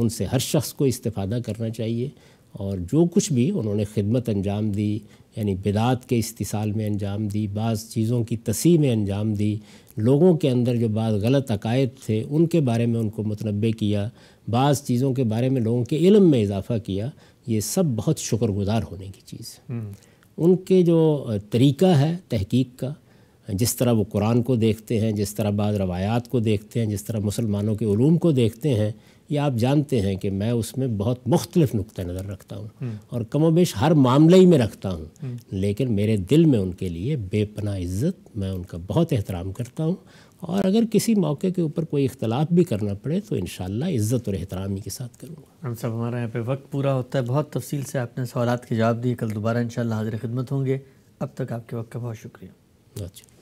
उनसे हर शख्स को इस्तादा करना चाहिए और जो कुछ भी उन्होंने खिदमत अंजाम दी यानी बिदात के इस्तिसाल में अंजाम दी बाज़ चीज़ों की तसी में अंजाम दी लोगों के अंदर जो बात गलत अकायद थे उनके बारे में उनको मतनबे किया बाज़ चीज़ों के बारे में लोगों के इलम में इजाफ़ा किया ये सब बहुत शुक्रगुजार होने की चीज़ है हम्म। उनके जो तरीका है तहकीक का जिस तरह वो कुरान को देखते हैं जिस तरह बाद रवायात को देखते हैं जिस तरह मुसलमानों के ूम को देखते हैं ये आप जानते हैं कि मैं उसमें बहुत मुख्तलिफ नुक़ नज़र रखता हूँ हम्म। और कमो बेश हर मामले ही में रखता हूँ हम्म। लेकिन मेरे दिल में उनके लिए बेपना इज़्ज़त मैं उनका बहुत एहतराम करता हूँ और अगर किसी मौके के ऊपर कोई इख्तलाफ भी करना पड़े तो इन इज़्ज़त और एहतरामी के साथ करूँगा हम सब हमारे यहाँ पे वक्त पूरा होता है बहुत तफसील से आपने सवाल के जवाब दिए कल दोबारा इन शाला हाजिर खिदमत होंगे अब तक आपके वक्त का बहुत शुक्रिया अच्छा